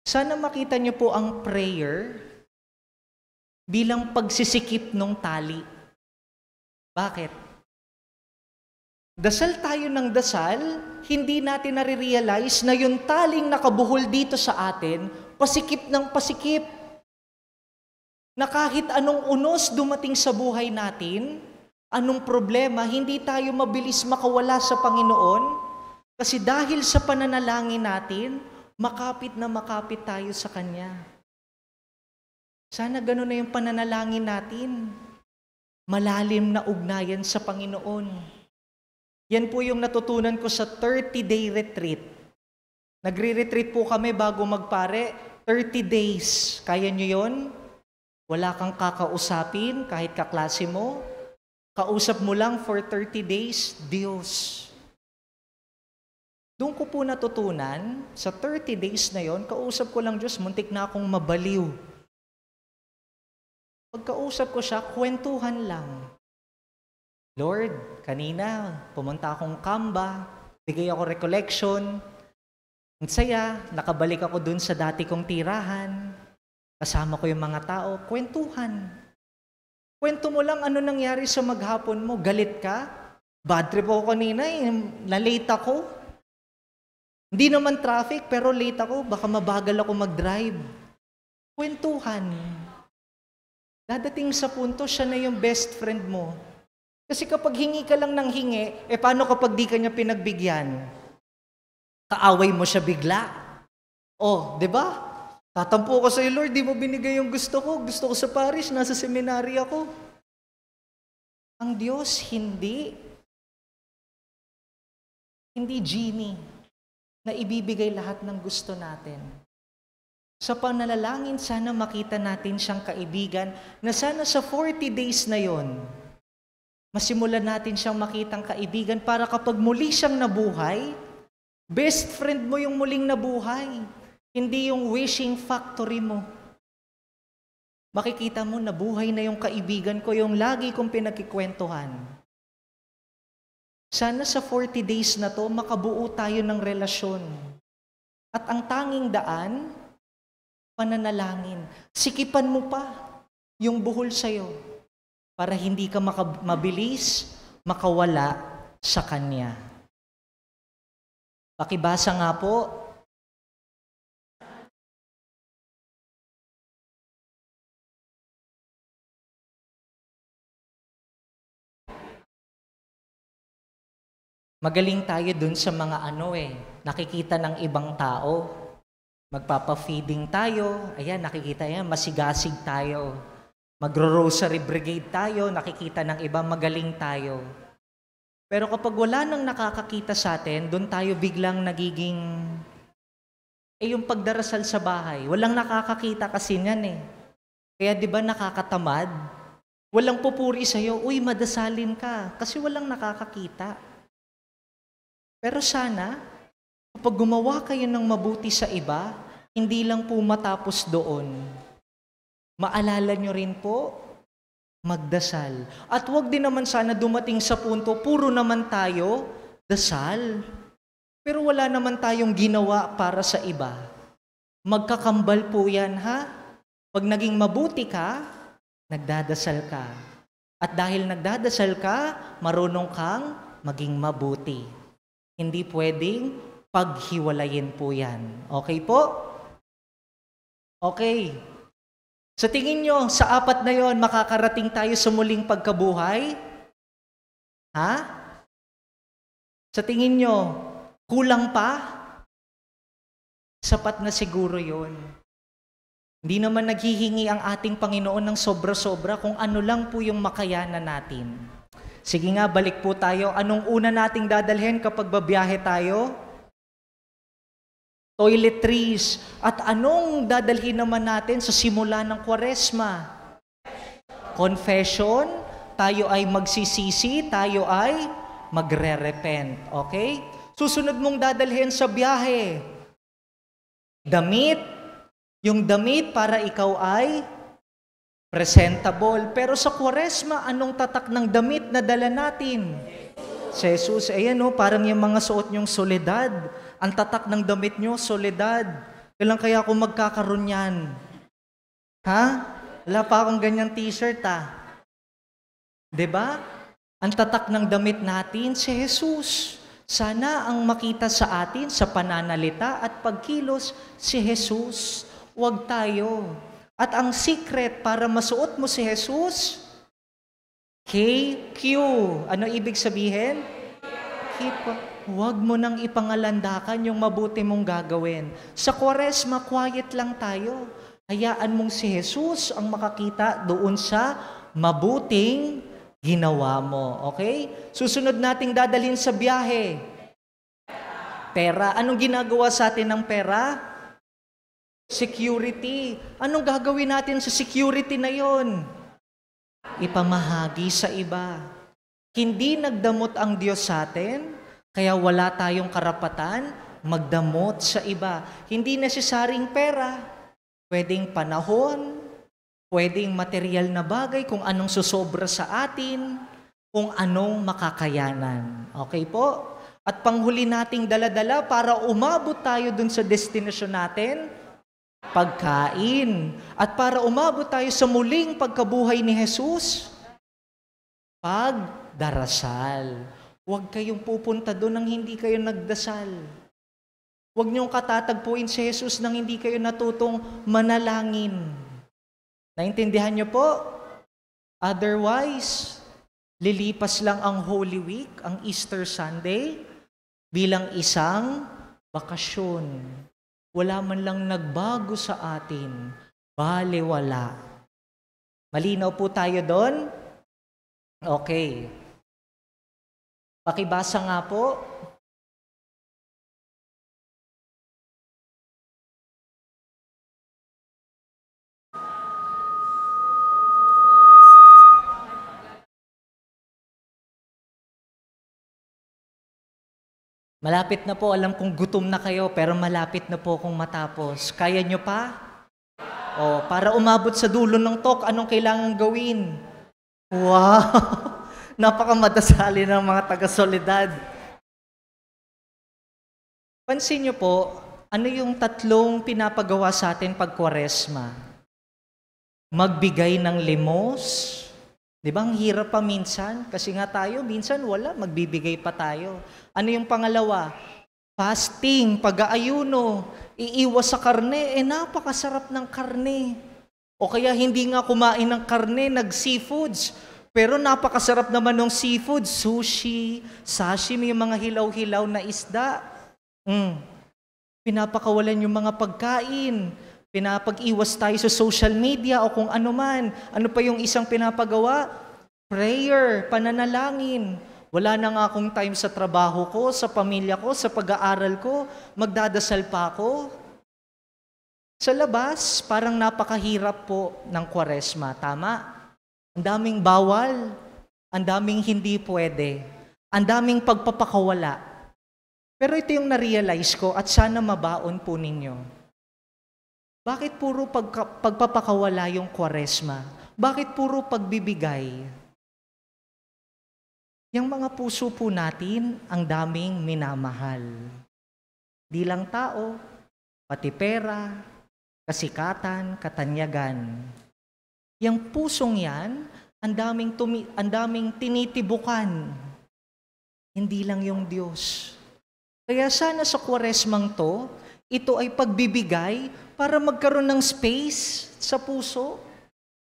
Speaker 4: sana makita niyo po ang prayer bilang pagsisikip ng tali. Bakit? Dasal tayo ng dasal, hindi natin nare-realize na yung taling nakabuhol dito sa atin, pasikip ng pasikip. Na kahit anong unos dumating sa buhay natin, anong problema, hindi tayo mabilis makawala sa Panginoon kasi dahil sa pananalangin natin, makapit na makapit tayo sa Kanya. Sana ganun na yung pananalangin natin. Malalim na ugnayan sa Panginoon. Yan po yung natutunan ko sa 30-day retreat. Nagre-retreat po kami bago magpare. 30 days. Kaya nyo yon? Wala kang kakausapin kahit kaklase mo. Kausap mo lang for 30 days, Diyos. Doon ko po natutunan, sa 30 days na yon, kausap ko lang Diyos, muntik na akong mabaliw. Pagkausap ko siya, kwentuhan lang. Lord, kanina, pumunta akong kamba, bigay ako recollection, ang saya, nakabalik ako dun sa dati kong tirahan, kasama ko yung mga tao, kwentuhan. Kwento mo lang ano nangyari sa maghapon mo. Galit ka? Bad trip ako kanina eh. Na-late ako. Hindi naman traffic, pero late ako. Baka mabagal ako mag-drive. Kwentuhan. Dadating sa punto, siya na yung best friend mo. Kasi kapag hingi ka lang ng hingi, eh paano kapag di ka niya pinagbigyan? Kaaway mo siya bigla. Oh, 'di ba? Tatampo ko sa iyo, Lord, di mo binigay yung gusto ko. Gusto ko sa parish, nasa seminary ako. Ang Diyos,
Speaker 2: hindi. Hindi genie
Speaker 4: na ibibigay lahat ng gusto natin. Sa pananalangin, sana makita natin siyang kaibigan na sana sa 40 days na yon, masimulan natin siyang makitang kaibigan para kapag muli siyang nabuhay, best friend mo yung muling nabuhay. Hindi yung wishing factory mo. Makikita mo na buhay na yung kaibigan ko, yung lagi kong pinagkikwentuhan. Sana sa 40 days na to, makabuo tayo ng relasyon. At ang tanging daan, pananalangin. Sikipan mo pa yung buhol sa'yo para hindi ka makab- mabilis, makawala sa Kanya. Pakibasa
Speaker 2: nga po
Speaker 4: Magaling tayo dun sa mga ano eh, nakikita ng ibang tao. Magpapa-feeding tayo, ayan, nakikita yan, masigasig tayo. Magro-rosary brigade tayo, nakikita ng iba, magaling tayo. Pero kapag wala nang nakakakita sa atin, doon tayo biglang nagiging eh yung pagdarasal sa bahay, walang nakakakita kasi niyan eh. Kaya 'di ba nakakatamad? Walang pupuri sa iyo, uy madasalin ka kasi walang nakakakita. Pero sana, kapag gumawa kayo ng mabuti sa iba, hindi lang po matapos doon. Maalala nyo rin po, magdasal. At wag din naman sana dumating sa punto, puro naman tayo, dasal. Pero wala naman tayong ginawa para sa iba. Magkakambal po yan, ha? Pag naging mabuti ka, nagdadasal ka. At dahil nagdadasal ka, marunong kang maging mabuti. Hindi pwedeng paghiwalayin po yan. Okay po? Okay. Sa tingin nyo, sa apat na yon makakarating tayo sa muling pagkabuhay? Ha? Sa tingin nyo, kulang pa? Sapat na siguro yon. Hindi naman naghihingi ang ating Panginoon ng sobra-sobra kung ano lang po yung makayanan natin. Sige nga, balik po tayo. Anong una nating dadalhin kapag babiyahe tayo? Toiletries. At anong dadalhin naman natin sa simula ng kwaresma? Confession. Tayo ay magsisisi. Tayo ay magre-repent. Okay? Susunod mong dadalhin sa biyahe. Damit. Yung damit para ikaw ay presentable. Pero sa kwaresma, anong tatak ng damit na dala natin? Si Jesus, ayan o, oh, parang yung mga suot niyong soledad. Ang tatak ng damit niyo, soledad. Kailan kaya ako magkakaroon yan? Ha? Wala pa akong ganyang t-shirt ah. ba? Diba? Ang tatak ng damit natin, si Jesus. Sana ang makita sa atin sa pananalita at pagkilos, si Jesus. Huwag tayo at ang secret para masuot mo si Jesus, KQ. Ano ibig sabihin? Keep, huwag mo nang ipangalandakan yung mabuti mong gagawin. Sa kwaresma, quiet lang tayo. Hayaan mong si Jesus ang makakita doon sa mabuting ginawa mo. Okay? Susunod nating dadalhin sa biyahe. Pera. Anong ginagawa sa atin ng pera? Pera Security. Anong gagawin natin sa security na yon? Ipamahagi sa iba. Hindi nagdamot ang Diyos sa atin, kaya wala tayong karapatan magdamot sa iba. Hindi necesaring pera, pwedeng panahon, pwedeng material na bagay kung anong susobra sa atin, kung anong makakayanan. Okay po? At panghuli nating daladala para umabot tayo dun sa destinasyon natin, pagkain at para umabot tayo sa muling pagkabuhay ni Jesus, pagdarasal. Huwag kayong pupunta doon nang hindi kayo nagdasal. Huwag niyong katatagpuin si Jesus nang hindi kayo natutong manalangin. Naintindihan niyo po? Otherwise, lilipas lang ang Holy Week, ang Easter Sunday, bilang isang bakasyon wala man lang nagbago sa atin, baliwala. Malinaw po tayo doon? Okay.
Speaker 2: Pakibasa nga po
Speaker 4: Malapit na po, alam kong gutom na kayo, pero malapit na po kung matapos. Kaya nyo pa? O, para umabot sa dulo ng talk, anong kailangan gawin? Wow! Napakamadasali ng mga taga-solidad. Pansin nyo po, ano yung tatlong pinapagawa sa atin pag kwaresma? Magbigay ng limos. Di ba ang hirap pa minsan? Kasi nga tayo, minsan wala, magbibigay pa tayo. Ano yung pangalawa? Fasting, pag-aayuno, iiwas sa karne, eh napakasarap ng karne. O kaya hindi nga kumain ng karne, nag-seafoods. Pero napakasarap naman ng seafood, sushi, sashimi, yung mga hilaw-hilaw na isda. Mm. Pinapakawalan yung mga pagkain. Pinapag-iwas tayo sa social media o kung ano man. Ano pa yung isang pinapagawa? Prayer, pananalangin. Wala na nga akong time sa trabaho ko, sa pamilya ko, sa pag-aaral ko. Magdadasal pa ako. Sa labas, parang napakahirap po ng kwaresma. Tama? Ang daming bawal. Ang daming hindi pwede. Ang daming pagpapakawala. Pero ito yung narealize ko at sana mabaon po ninyo. Bakit puro pagpapakawala yung kwaresma? Bakit puro pagbibigay? Yung mga puso po natin, ang daming minamahal. Di lang tao, pati pera, kasikatan, katanyagan. Yung pusong yan, ang daming, tumi- ang daming tinitibukan. Hindi lang yung Diyos. Kaya sana sa kwaresmang to, ito ay pagbibigay para magkaroon ng space sa puso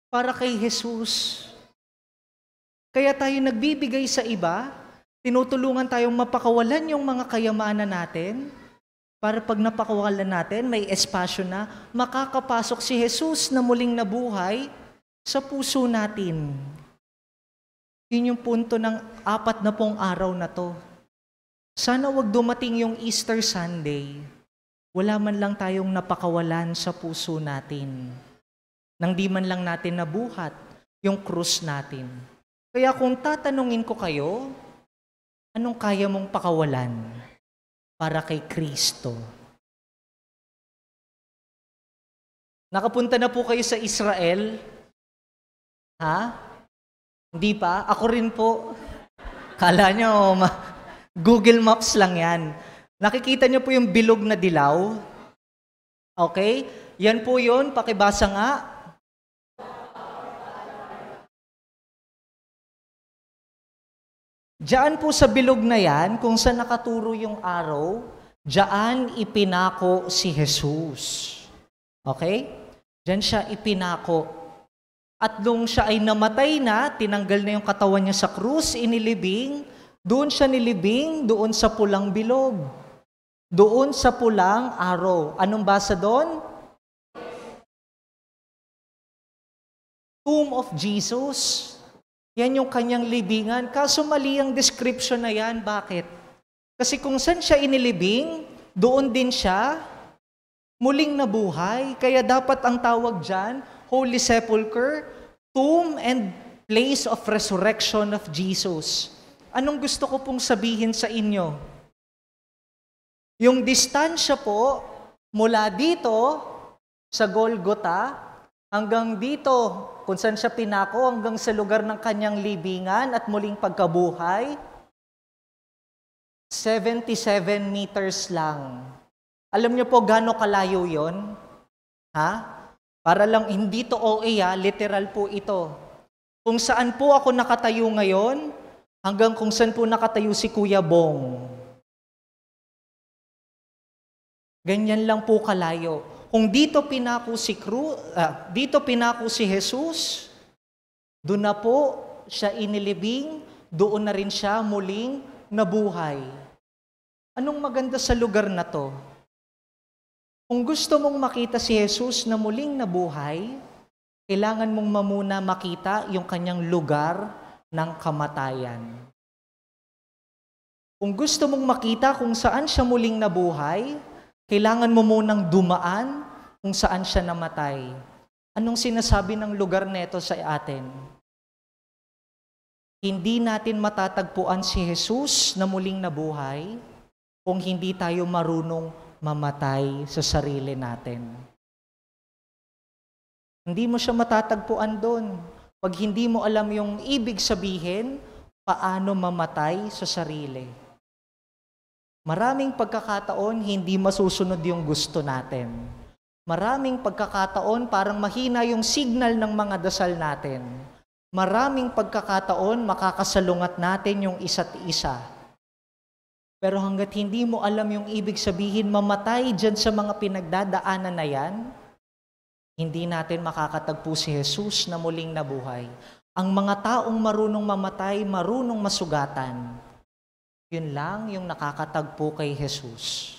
Speaker 4: para kay Jesus. Jesus. Kaya tayo nagbibigay sa iba, tinutulungan tayong mapakawalan yung mga kayamanan natin, para pag napakawalan natin, may espasyo na, makakapasok si Jesus na muling nabuhay sa puso natin. Yun yung punto ng apat na pong araw na to. Sana wag dumating yung Easter Sunday. Wala man lang tayong napakawalan sa puso natin. Nang di man lang natin nabuhat yung krus natin. Kaya kung tatanungin ko kayo, anong kaya mong pakawalan para kay Kristo?
Speaker 2: Nakapunta na po kayo sa
Speaker 4: Israel? Ha? Hindi pa? Ako rin po. Kala nyo, ma- Google Maps lang yan. Nakikita nyo po yung bilog na dilaw? Okay? Yan po yun. Pakibasa nga. Diyan po sa bilog na yan, kung saan nakaturo yung araw, diyan ipinako si Jesus. Okay? Diyan siya ipinako. At nung siya ay namatay na, tinanggal na yung katawan niya sa krus, inilibing, doon siya nilibing, doon sa pulang bilog. Doon sa pulang araw. Anong basa doon? Tomb of Jesus. Yan yung kanyang libingan. Kaso mali ang description na yan. Bakit? Kasi kung saan siya inilibing, doon din siya muling nabuhay. Kaya dapat ang tawag dyan, Holy Sepulchre, tomb and place of resurrection of Jesus. Anong gusto ko pong sabihin sa inyo? Yung distansya po mula dito sa Golgotha Hanggang dito, kung saan siya pinako, hanggang sa lugar ng kanyang libingan at muling pagkabuhay, 77 meters lang. Alam niyo po gaano kalayo yon? Ha? Para lang hindi to OA ha, literal po ito. Kung saan po ako nakatayo ngayon, hanggang kung saan po nakatayo si Kuya Bong. Ganyan lang po kalayo. Kung dito pinako si Cru, uh, dito pinako si Jesus, doon na po siya inilibing, doon na rin siya muling nabuhay. Anong maganda sa lugar na to? Kung gusto mong makita si Jesus na muling nabuhay, kailangan mong mamuna makita yung kanyang lugar ng kamatayan. Kung gusto mong makita kung saan siya muling nabuhay, kailangan mo munang dumaan kung saan siya namatay. Anong sinasabi ng lugar nito sa atin? Hindi natin matatagpuan si Jesus na muling nabuhay kung hindi tayo marunong mamatay sa sarili natin. Hindi mo siya matatagpuan doon pag hindi mo alam yung ibig sabihin paano mamatay sa sarili. Maraming pagkakataon hindi masusunod yung gusto natin. Maraming pagkakataon parang mahina yung signal ng mga dasal natin. Maraming pagkakataon makakasalungat natin yung isa't isa. Pero hanggat hindi mo alam yung ibig sabihin mamatay dyan sa mga pinagdadaanan na yan, hindi natin makakatagpo si Jesus na muling nabuhay. Ang mga taong marunong mamatay, marunong masugatan yun lang yung nakakatagpo kay Jesus.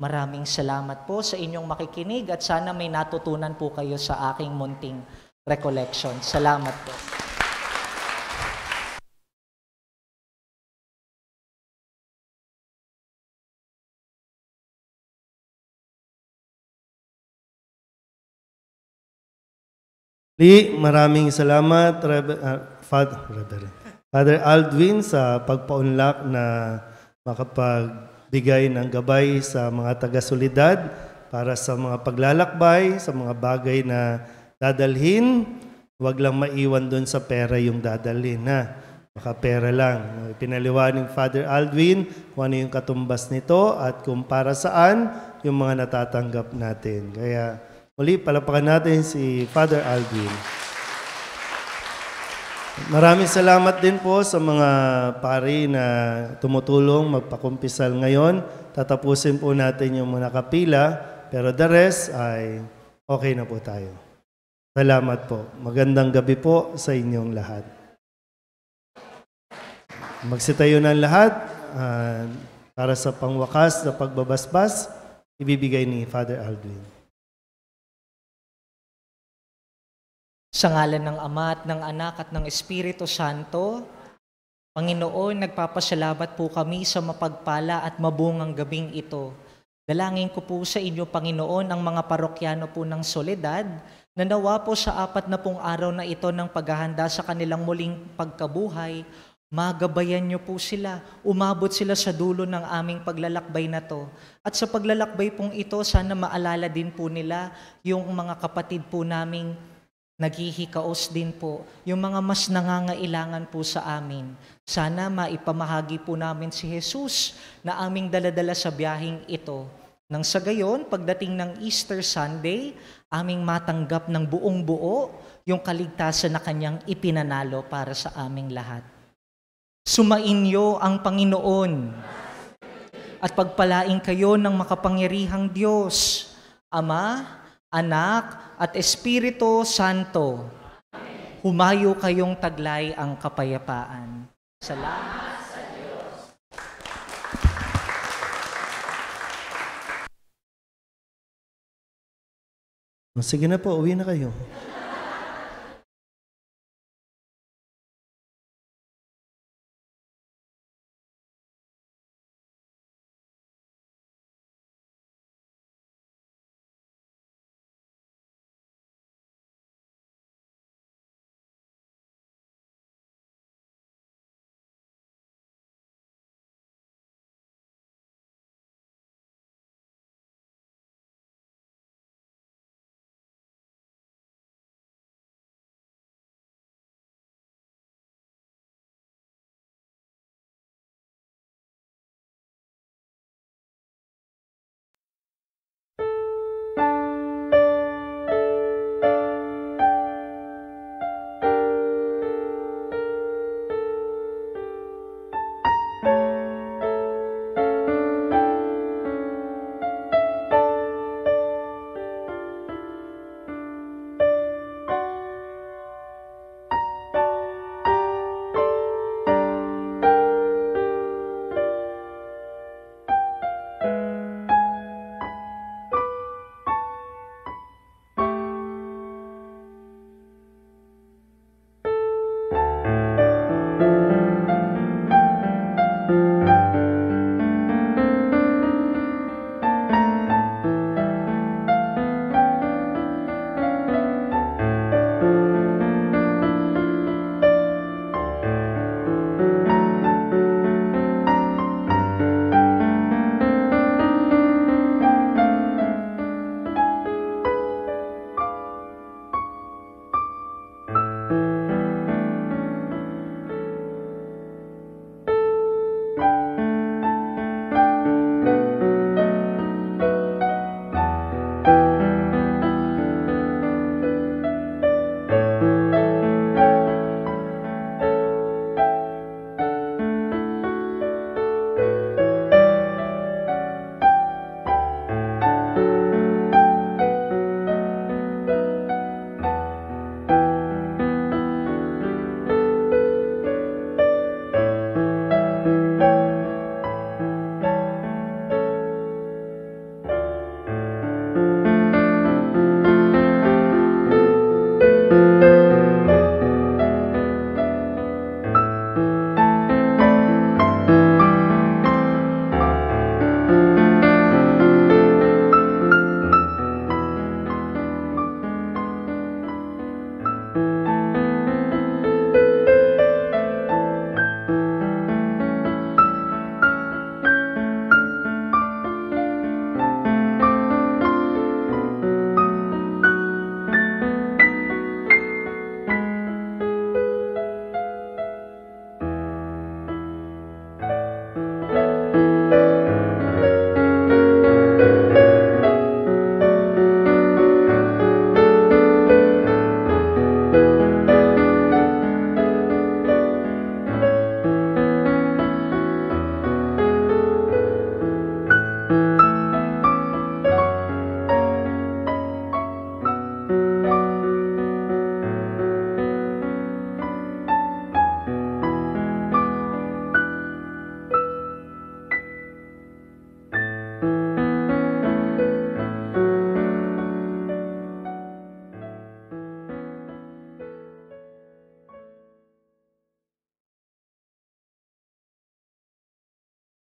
Speaker 4: Maraming salamat po sa inyong makikinig at sana may natutunan po kayo sa aking munting recollection. Salamat po.
Speaker 2: Li, maraming salamat, Reverend. Uh, ah, Father, Reverend. Father Aldwin
Speaker 1: sa pagpaunlak na makapagbigay ng gabay sa mga taga-solidad para sa mga paglalakbay, sa mga bagay na dadalhin. Huwag lang maiwan doon sa pera yung dadalhin. Ha? Baka pera lang. Pinaliwanag Father Aldwin kung ano yung katumbas nito at kung para saan yung mga natatanggap natin. Kaya muli palapakan natin si Father Aldwin. Maraming salamat din po sa mga pari na tumutulong magpakumpisal ngayon. Tatapusin po natin yung mga kapila, pero the rest ay okay na po tayo. Salamat po. Magandang gabi po sa inyong lahat. Magsitayo ng lahat uh, para sa pangwakas na pagbabasbas, ibibigay ni Father Aldwin.
Speaker 4: Sa ngalan ng Ama at ng Anak at ng Espiritu Santo, Panginoon, nagpapasalamat po kami sa mapagpala at mabungang gabing ito. Dalangin ko po sa inyo, Panginoon, ang mga parokyano po ng Soledad, na nawa po sa apat na pong araw na ito ng paghahanda sa kanilang muling pagkabuhay, magabayan niyo po sila, umabot sila sa dulo ng aming paglalakbay na to. At sa paglalakbay pong ito, sana maalala din po nila yung mga kapatid po naming naghihikaos din po yung mga mas nangangailangan po sa amin. Sana maipamahagi po namin si Jesus na aming daladala sa biyahing ito. Nang sa gayon, pagdating ng Easter Sunday, aming matanggap ng buong buo yung kaligtasan na kanyang ipinanalo para sa aming lahat. Sumainyo ang Panginoon at pagpalain kayo ng makapangyarihang Diyos, Ama, Anak, at Espiritu Santo. Amen. Humayo kayong taglay ang kapayapaan. Salamat. sa
Speaker 2: Sige na po, uwi na kayo.